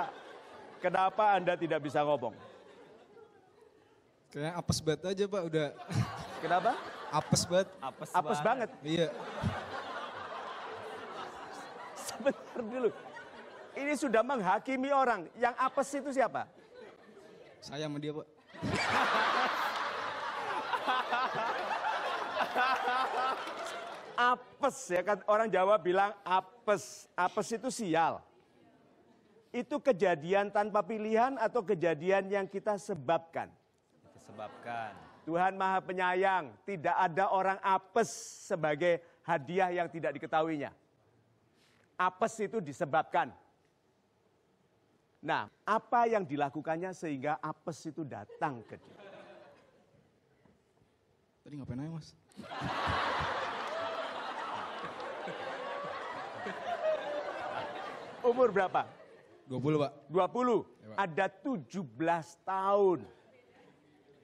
Kenapa Anda tidak bisa ngomong? Kayaknya apes banget aja pak udah. Kenapa? Apes banget. Apes, apes banget. banget. Iya. Sebentar dulu. Ini sudah menghakimi orang. Yang apes itu siapa? Saya sama dia pak. apes ya kan orang Jawa bilang apes. Apes itu sial. Itu kejadian tanpa pilihan atau kejadian yang kita sebabkan? Kita sebabkan. Tuhan Maha Penyayang, tidak ada orang apes sebagai hadiah yang tidak diketahuinya. Apes itu disebabkan. Nah, apa yang dilakukannya sehingga apes itu datang ke dia? Tadi ngapain aja mas? Umur berapa? 20 pak. 20. Ya, pak. Ada 17 tahun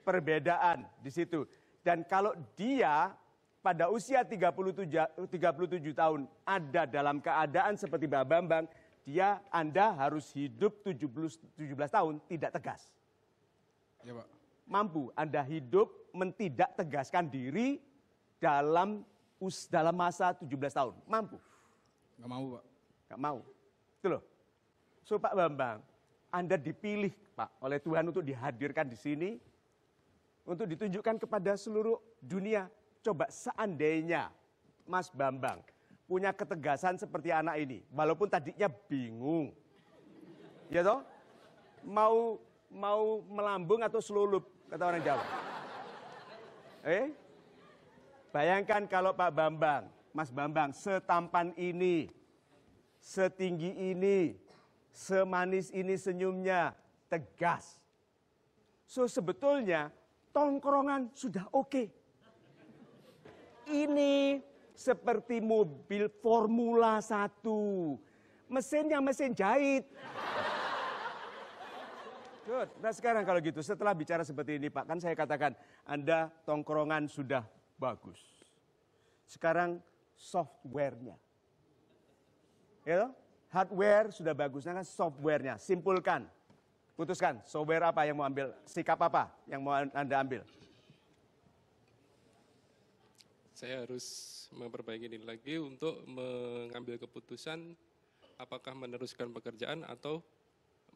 perbedaan di situ. Dan kalau dia pada usia 37, 37 tahun ada dalam keadaan seperti Mbak Bambang, dia Anda harus hidup 17, 17 tahun tidak tegas. Ya, Pak. Mampu Anda hidup mentidak tegaskan diri dalam us dalam masa 17 tahun? Mampu? nggak mau, Pak. nggak mau. Itu loh. So, Pak Bambang, Anda dipilih, Pak, oleh Tuhan untuk dihadirkan di sini, untuk ditunjukkan kepada seluruh dunia. Coba seandainya Mas Bambang punya ketegasan seperti anak ini, walaupun tadinya bingung. Ya toh? Mau mau melambung atau selulup kata orang Jawa. Eh? Bayangkan kalau Pak Bambang, Mas Bambang setampan ini, setinggi ini, semanis ini senyumnya, tegas. So sebetulnya tongkrongan sudah oke. Okay. Ini seperti mobil Formula 1. Mesinnya mesin jahit. Good. Nah sekarang kalau gitu setelah bicara seperti ini Pak, kan saya katakan Anda tongkrongan sudah bagus. Sekarang softwarenya. Ya you know? Hardware sudah bagus, nah kan softwarenya. Simpulkan, putuskan software apa yang mau ambil, sikap apa yang mau Anda ambil. Saya harus memperbaiki ini lagi untuk mengambil keputusan apakah meneruskan pekerjaan atau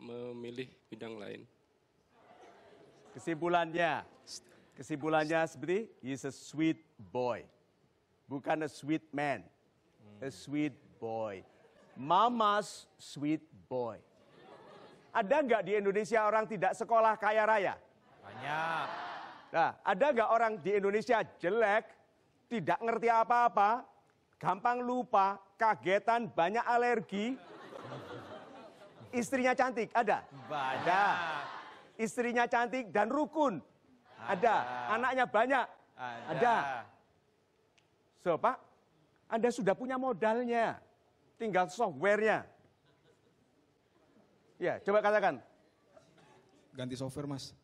memilih bidang lain. Kesimpulannya, kesimpulannya seperti he's a sweet boy. Bukan a sweet man, a sweet boy. Mama's sweet boy. Ada nggak di Indonesia orang tidak sekolah kaya raya? Banyak. Nah, ada nggak orang di Indonesia jelek, tidak ngerti apa-apa, gampang lupa, kagetan, banyak alergi, Istrinya cantik, ada? Ada. Istrinya cantik dan rukun. Ada. Anaknya banyak. Ada. ada. So, Pak, Anda sudah punya modalnya. Tinggal softwarenya. Ya, coba katakan. Ganti software, Mas.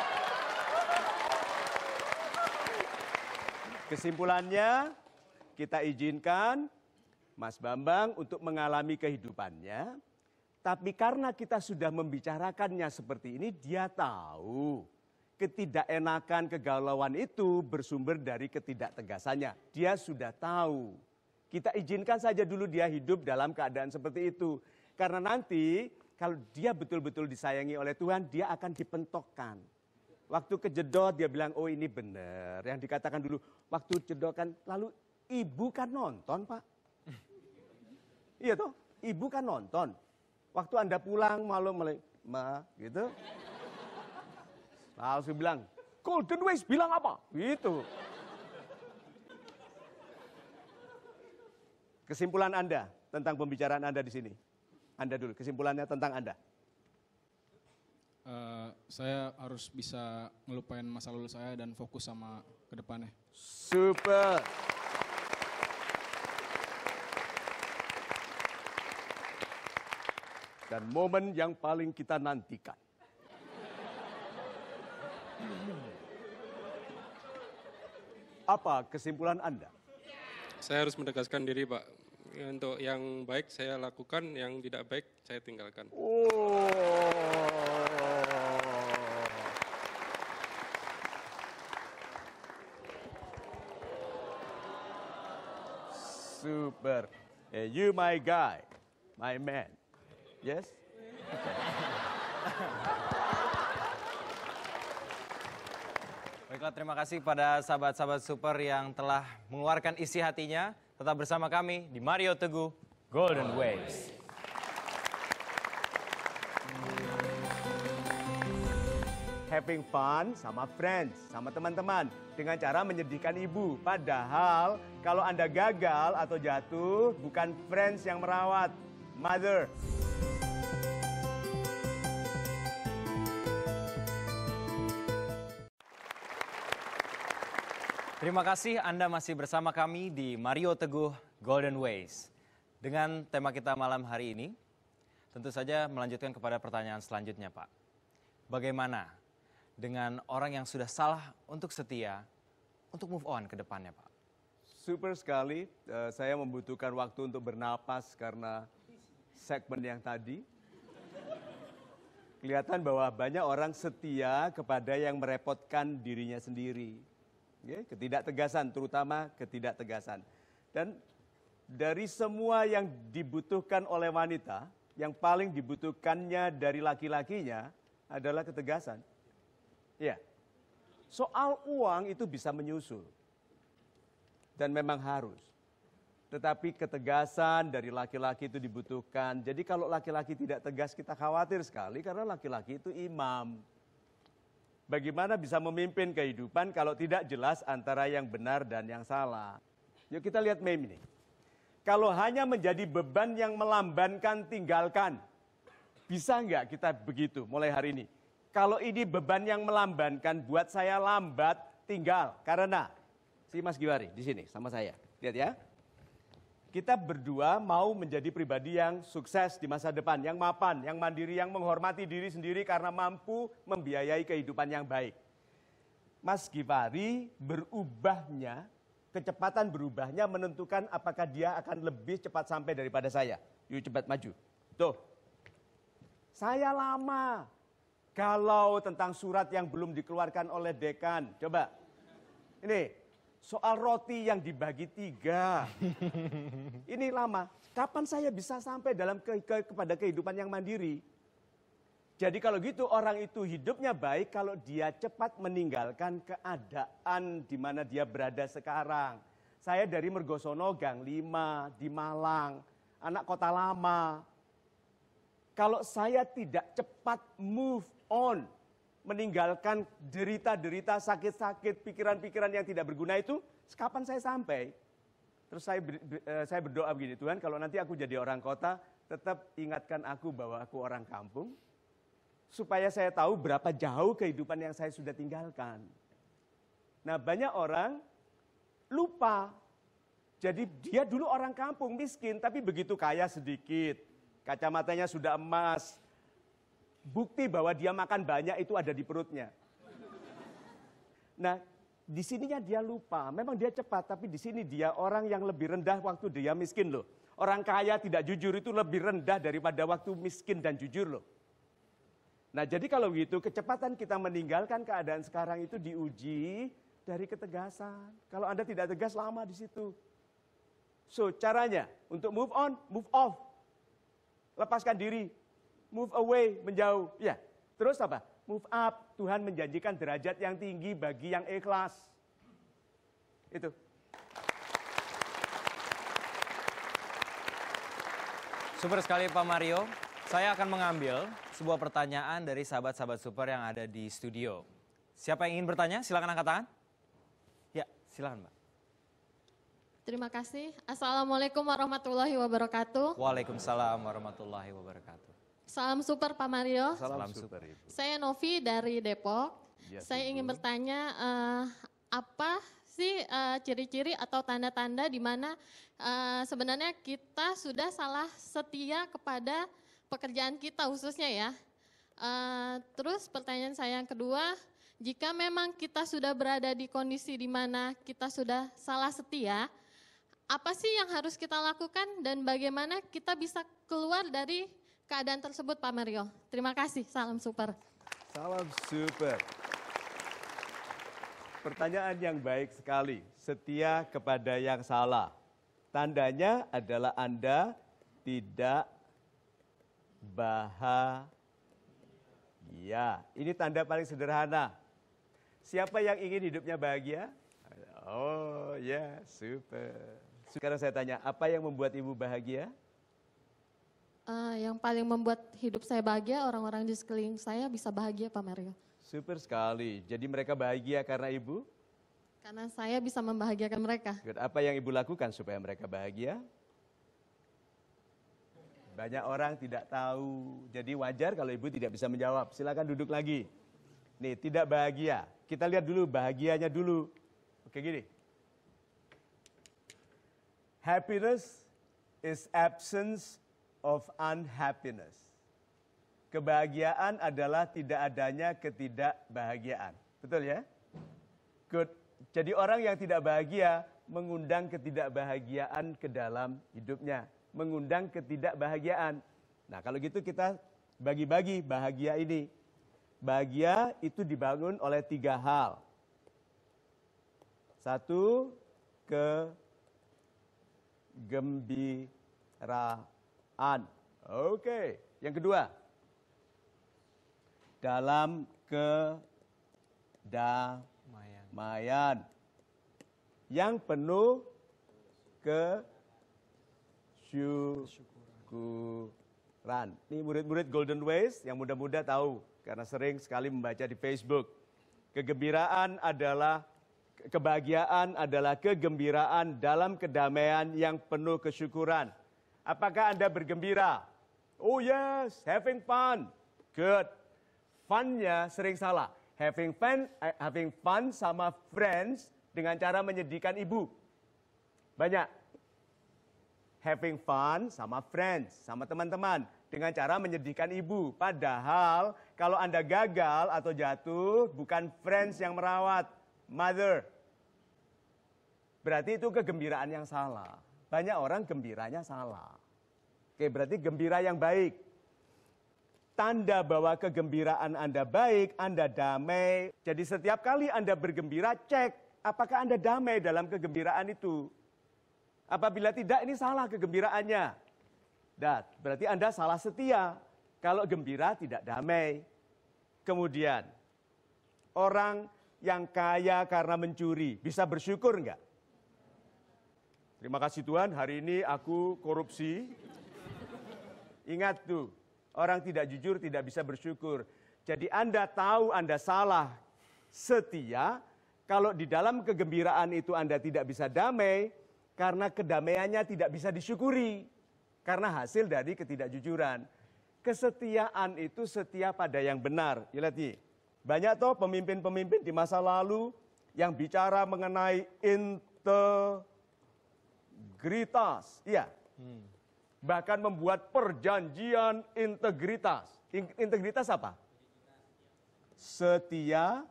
Kesimpulannya, kita izinkan Mas Bambang untuk mengalami kehidupannya. Tapi karena kita sudah membicarakannya seperti ini, dia tahu ketidakenakan kegalauan itu bersumber dari ketidaktegasannya. Dia sudah tahu. Kita izinkan saja dulu dia hidup dalam keadaan seperti itu. Karena nanti kalau dia betul-betul disayangi oleh Tuhan, dia akan dipentokkan waktu kejedot dia bilang oh ini benar yang dikatakan dulu waktu jedokan lalu ibu kan nonton pak Iya tuh, ibu kan nonton. Waktu Anda pulang malu mulai, ma, gitu. Langsung bilang, Golden Ways bilang apa? Gitu. Kesimpulan Anda tentang pembicaraan Anda di sini. Anda dulu, kesimpulannya tentang Anda. Uh, saya harus bisa ngelupain masa lalu saya dan fokus sama ke depannya. Super. dan momen yang paling kita nantikan. Apa kesimpulan Anda? Saya harus menegaskan diri, Pak. Untuk yang baik saya lakukan, yang tidak baik saya tinggalkan. Oh. Super. You my guy, my man. Yes? Baiklah, terima kasih kepada sahabat-sahabat super yang telah mengeluarkan isi hatinya. Tetap bersama kami di Mario Teguh Golden Waves. Having fun sama friends, sama teman-teman. Dengan cara menyedihkan ibu. Padahal kalau Anda gagal atau jatuh, bukan friends yang merawat. Mother. Terima kasih Anda masih bersama kami di Mario Teguh Golden Ways. Dengan tema kita malam hari ini, tentu saja melanjutkan kepada pertanyaan selanjutnya Pak. Bagaimana dengan orang yang sudah salah untuk setia, untuk move on ke depannya Pak? Super sekali, eh, saya membutuhkan waktu untuk bernapas karena segmen yang tadi. Kelihatan bahwa banyak orang setia kepada yang merepotkan dirinya sendiri Ya, ketidaktegasan, terutama ketidaktegasan. Dan dari semua yang dibutuhkan oleh wanita, yang paling dibutuhkannya dari laki-lakinya adalah ketegasan. Ya, soal uang itu bisa menyusul. Dan memang harus. Tetapi ketegasan dari laki-laki itu dibutuhkan. Jadi kalau laki-laki tidak tegas kita khawatir sekali karena laki-laki itu imam. Bagaimana bisa memimpin kehidupan kalau tidak jelas antara yang benar dan yang salah? Yuk kita lihat meme ini. Kalau hanya menjadi beban yang melambankan, tinggalkan. Bisa nggak kita begitu mulai hari ini? Kalau ini beban yang melambankan, buat saya lambat, tinggal. Karena si Mas Giwari di sini sama saya. Lihat ya kita berdua mau menjadi pribadi yang sukses di masa depan, yang mapan, yang mandiri, yang menghormati diri sendiri karena mampu membiayai kehidupan yang baik. Mas Givari berubahnya, kecepatan berubahnya menentukan apakah dia akan lebih cepat sampai daripada saya. Yuk cepat maju. Tuh. Saya lama. Kalau tentang surat yang belum dikeluarkan oleh dekan. Coba. Ini, soal roti yang dibagi tiga. Ini lama. Kapan saya bisa sampai dalam ke, ke, kepada kehidupan yang mandiri? Jadi kalau gitu orang itu hidupnya baik kalau dia cepat meninggalkan keadaan di mana dia berada sekarang. Saya dari Mergosono Gang 5 di Malang, anak kota lama. Kalau saya tidak cepat move on, meninggalkan derita-derita, sakit-sakit, pikiran-pikiran yang tidak berguna itu, kapan saya sampai? Terus saya eh, saya berdoa begini, Tuhan, kalau nanti aku jadi orang kota, tetap ingatkan aku bahwa aku orang kampung, supaya saya tahu berapa jauh kehidupan yang saya sudah tinggalkan. Nah, banyak orang lupa. Jadi dia dulu orang kampung, miskin, tapi begitu kaya sedikit. Kacamatanya sudah emas, bukti bahwa dia makan banyak itu ada di perutnya. Nah, di sininya dia lupa. Memang dia cepat, tapi di sini dia orang yang lebih rendah waktu dia miskin loh. Orang kaya tidak jujur itu lebih rendah daripada waktu miskin dan jujur loh. Nah, jadi kalau gitu kecepatan kita meninggalkan keadaan sekarang itu diuji dari ketegasan. Kalau Anda tidak tegas lama di situ. So, caranya untuk move on, move off. Lepaskan diri, move away, menjauh. Ya, terus apa? Move up, Tuhan menjanjikan derajat yang tinggi bagi yang ikhlas. Itu. Super sekali Pak Mario. Saya akan mengambil sebuah pertanyaan dari sahabat-sahabat super yang ada di studio. Siapa yang ingin bertanya? Silakan angkat tangan. Ya, silakan Mbak. Terima kasih. Assalamualaikum warahmatullahi wabarakatuh. Waalaikumsalam warahmatullahi wabarakatuh. Salam super Pak Mario. Salam, super Ibu. Saya Novi dari Depok. Ya, saya Ibu. ingin bertanya uh, apa sih uh, ciri-ciri atau tanda-tanda di mana uh, sebenarnya kita sudah salah setia kepada pekerjaan kita khususnya ya. Uh, terus pertanyaan saya yang kedua, jika memang kita sudah berada di kondisi di mana kita sudah salah setia, apa sih yang harus kita lakukan dan bagaimana kita bisa keluar dari keadaan tersebut Pak Mario. Terima kasih, salam super. Salam super. Pertanyaan yang baik sekali, setia kepada yang salah. Tandanya adalah Anda tidak bahagia. Ini tanda paling sederhana. Siapa yang ingin hidupnya bahagia? Oh ya, yeah, super. Sekarang saya tanya, apa yang membuat ibu bahagia? uh, yang paling membuat hidup saya bahagia orang-orang di sekeliling saya bisa bahagia Pak Mario. Super sekali. Jadi mereka bahagia karena Ibu? Karena saya bisa membahagiakan mereka. Good. Apa yang Ibu lakukan supaya mereka bahagia? Banyak orang tidak tahu. Jadi wajar kalau Ibu tidak bisa menjawab. Silakan duduk lagi. Nih, tidak bahagia. Kita lihat dulu bahagianya dulu. Oke, gini. Happiness is absence of unhappiness. Kebahagiaan adalah tidak adanya ketidakbahagiaan. Betul ya? Good. Jadi orang yang tidak bahagia mengundang ketidakbahagiaan ke dalam hidupnya. Mengundang ketidakbahagiaan. Nah kalau gitu kita bagi-bagi bahagia ini. Bahagia itu dibangun oleh tiga hal. Satu, kegembiraan an. Oke. Okay. Yang kedua. Dalam kedamaian. Yang penuh kesyukuran. Ini murid-murid Golden Ways yang muda-muda tahu karena sering sekali membaca di Facebook. Kegembiraan adalah kebahagiaan adalah kegembiraan dalam kedamaian yang penuh kesyukuran. Apakah Anda bergembira? Oh yes, having fun. Good. Funnya sering salah. Having fun, eh, having fun sama friends dengan cara menyedihkan ibu. Banyak. Having fun sama friends, sama teman-teman dengan cara menyedihkan ibu. Padahal kalau Anda gagal atau jatuh, bukan friends yang merawat, mother. Berarti itu kegembiraan yang salah. Banyak orang gembiranya salah. Oke, berarti gembira yang baik. Tanda bahwa kegembiraan Anda baik, Anda damai. Jadi setiap kali Anda bergembira, cek apakah Anda damai dalam kegembiraan itu. Apabila tidak, ini salah kegembiraannya. Dat, berarti Anda salah setia. Kalau gembira tidak damai. Kemudian, orang yang kaya karena mencuri, bisa bersyukur enggak? Terima kasih Tuhan, hari ini aku korupsi, Ingat tuh, orang tidak jujur tidak bisa bersyukur. Jadi Anda tahu Anda salah setia, kalau di dalam kegembiraan itu Anda tidak bisa damai, karena kedamaiannya tidak bisa disyukuri. Karena hasil dari ketidakjujuran. Kesetiaan itu setia pada yang benar. Ya, lihat nih banyak toh pemimpin-pemimpin di masa lalu yang bicara mengenai integritas. Iya. Hmm bahkan membuat perjanjian integritas. Integritas apa? Setia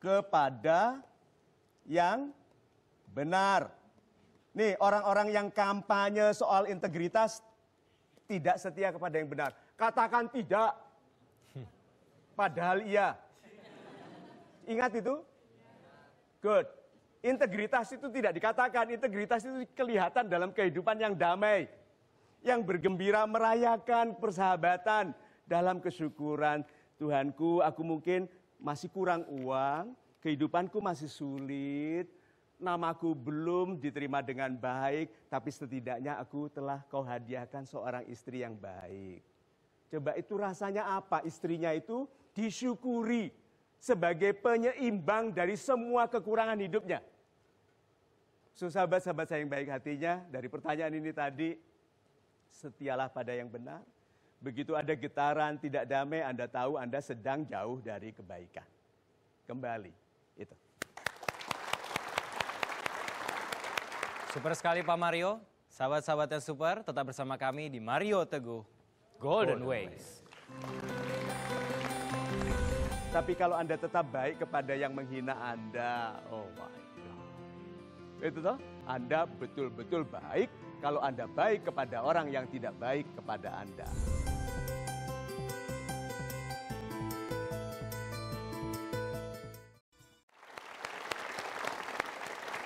kepada yang benar. Nih, orang-orang yang kampanye soal integritas tidak setia kepada yang benar. Katakan tidak, padahal iya. Ingat itu? Good. Integritas itu tidak dikatakan, integritas itu kelihatan dalam kehidupan yang damai. Yang bergembira merayakan persahabatan dalam kesyukuran. Tuhanku, aku mungkin masih kurang uang, kehidupanku masih sulit, namaku belum diterima dengan baik, tapi setidaknya aku telah kau hadiahkan seorang istri yang baik. Coba itu rasanya apa? Istrinya itu disyukuri sebagai penyeimbang dari semua kekurangan hidupnya. So sahabat-sahabat saya yang baik hatinya, dari pertanyaan ini tadi, setialah pada yang benar. Begitu ada getaran tidak damai, Anda tahu Anda sedang jauh dari kebaikan. Kembali, itu. Super sekali Pak Mario. Sahabat-sahabat yang super, tetap bersama kami di Mario Teguh Golden, Golden Ways. Tapi kalau Anda tetap baik kepada yang menghina Anda, oh my itu toh? Anda betul-betul baik kalau Anda baik kepada orang yang tidak baik kepada Anda.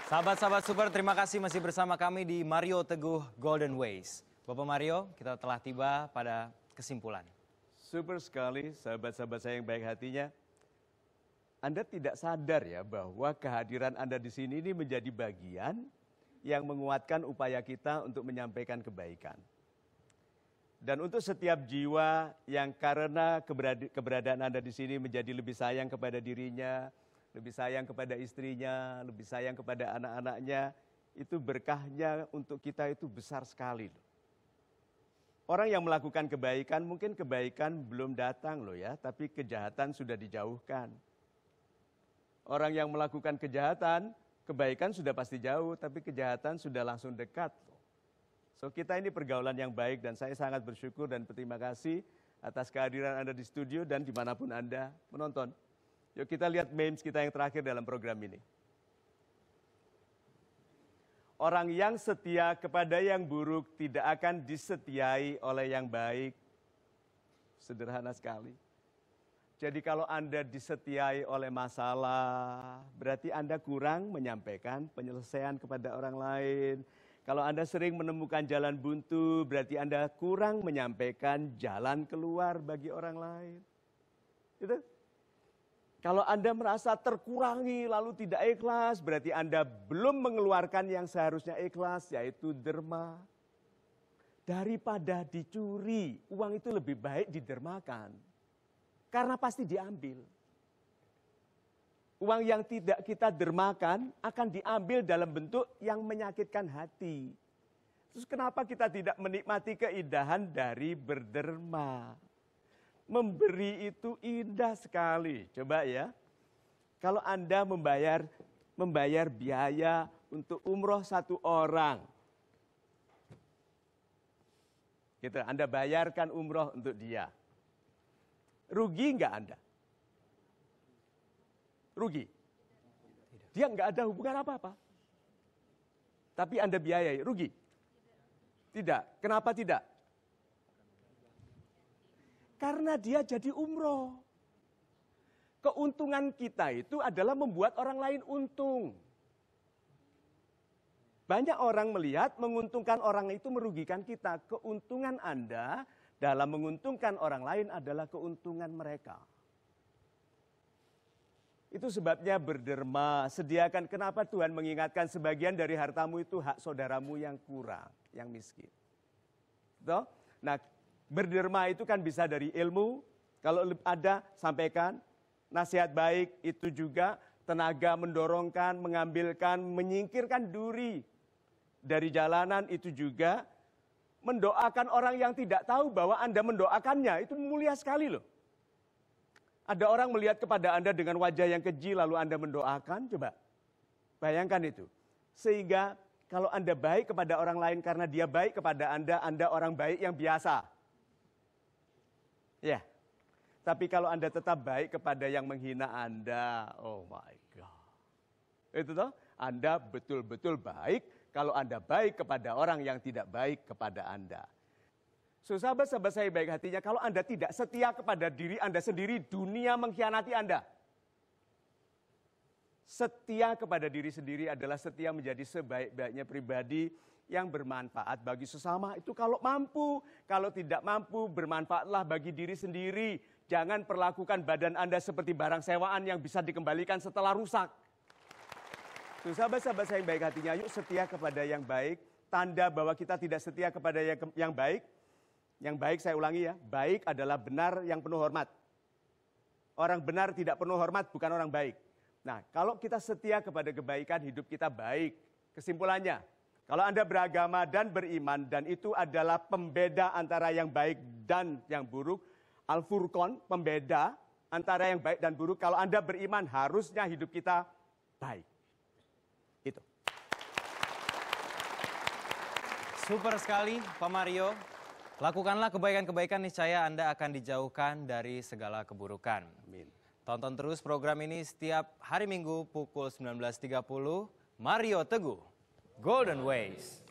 Sahabat-sahabat super, terima kasih masih bersama kami di Mario Teguh Golden Ways. Bapak Mario, kita telah tiba pada kesimpulan. Super sekali sahabat-sahabat saya yang baik hatinya. Anda tidak sadar ya bahwa kehadiran Anda di sini ini menjadi bagian yang menguatkan upaya kita untuk menyampaikan kebaikan. Dan untuk setiap jiwa yang karena keberadaan Anda di sini menjadi lebih sayang kepada dirinya, lebih sayang kepada istrinya, lebih sayang kepada anak-anaknya, itu berkahnya untuk kita itu besar sekali Orang yang melakukan kebaikan mungkin kebaikan belum datang loh ya, tapi kejahatan sudah dijauhkan. Orang yang melakukan kejahatan, kebaikan sudah pasti jauh, tapi kejahatan sudah langsung dekat. So kita ini pergaulan yang baik dan saya sangat bersyukur dan berterima kasih atas kehadiran Anda di studio dan dimanapun Anda menonton. Yuk kita lihat memes kita yang terakhir dalam program ini. Orang yang setia kepada yang buruk tidak akan disetiai oleh yang baik. Sederhana sekali. Jadi kalau Anda disetiai oleh masalah, berarti Anda kurang menyampaikan penyelesaian kepada orang lain. Kalau Anda sering menemukan jalan buntu, berarti Anda kurang menyampaikan jalan keluar bagi orang lain. Itu. Kalau Anda merasa terkurangi lalu tidak ikhlas, berarti Anda belum mengeluarkan yang seharusnya ikhlas, yaitu derma. Daripada dicuri, uang itu lebih baik didermakan. Karena pasti diambil. Uang yang tidak kita dermakan akan diambil dalam bentuk yang menyakitkan hati. Terus kenapa kita tidak menikmati keindahan dari berderma? Memberi itu indah sekali. Coba ya. Kalau Anda membayar membayar biaya untuk umroh satu orang. Gitu, Anda bayarkan umroh untuk dia. Rugi nggak Anda? Rugi. Dia nggak ada hubungan apa-apa. Tapi Anda biayai, rugi. Tidak. Kenapa tidak? Karena dia jadi umroh. Keuntungan kita itu adalah membuat orang lain untung. Banyak orang melihat menguntungkan orang itu merugikan kita. Keuntungan Anda dalam menguntungkan orang lain adalah keuntungan mereka. Itu sebabnya berderma, sediakan kenapa Tuhan mengingatkan sebagian dari hartamu itu hak saudaramu yang kurang, yang miskin. Toh? Nah, berderma itu kan bisa dari ilmu, kalau ada sampaikan, nasihat baik itu juga tenaga mendorongkan, mengambilkan, menyingkirkan duri dari jalanan itu juga mendoakan orang yang tidak tahu bahwa Anda mendoakannya itu mulia sekali loh. Ada orang melihat kepada Anda dengan wajah yang keji lalu Anda mendoakan, coba bayangkan itu. Sehingga kalau Anda baik kepada orang lain karena dia baik kepada Anda, Anda orang baik yang biasa. Ya. Tapi kalau Anda tetap baik kepada yang menghina Anda, oh my god. Itu toh, Anda betul-betul baik kalau Anda baik kepada orang yang tidak baik kepada Anda. So, sahabat-sahabat saya baik hatinya, kalau Anda tidak setia kepada diri Anda sendiri, dunia mengkhianati Anda. Setia kepada diri sendiri adalah setia menjadi sebaik-baiknya pribadi yang bermanfaat bagi sesama. Itu kalau mampu, kalau tidak mampu bermanfaatlah bagi diri sendiri. Jangan perlakukan badan Anda seperti barang sewaan yang bisa dikembalikan setelah rusak waktu. Sahabat-sahabat saya yang baik hatinya, yuk setia kepada yang baik. Tanda bahwa kita tidak setia kepada yang, yang baik. Yang baik saya ulangi ya, baik adalah benar yang penuh hormat. Orang benar tidak penuh hormat, bukan orang baik. Nah, kalau kita setia kepada kebaikan, hidup kita baik. Kesimpulannya, kalau Anda beragama dan beriman, dan itu adalah pembeda antara yang baik dan yang buruk, Al-Furqan, pembeda antara yang baik dan buruk, kalau Anda beriman, harusnya hidup kita baik. Super sekali Pak Mario. Lakukanlah kebaikan-kebaikan niscaya Anda akan dijauhkan dari segala keburukan. Amin. Tonton terus program ini setiap hari Minggu pukul 19.30. Mario Teguh, Golden Ways.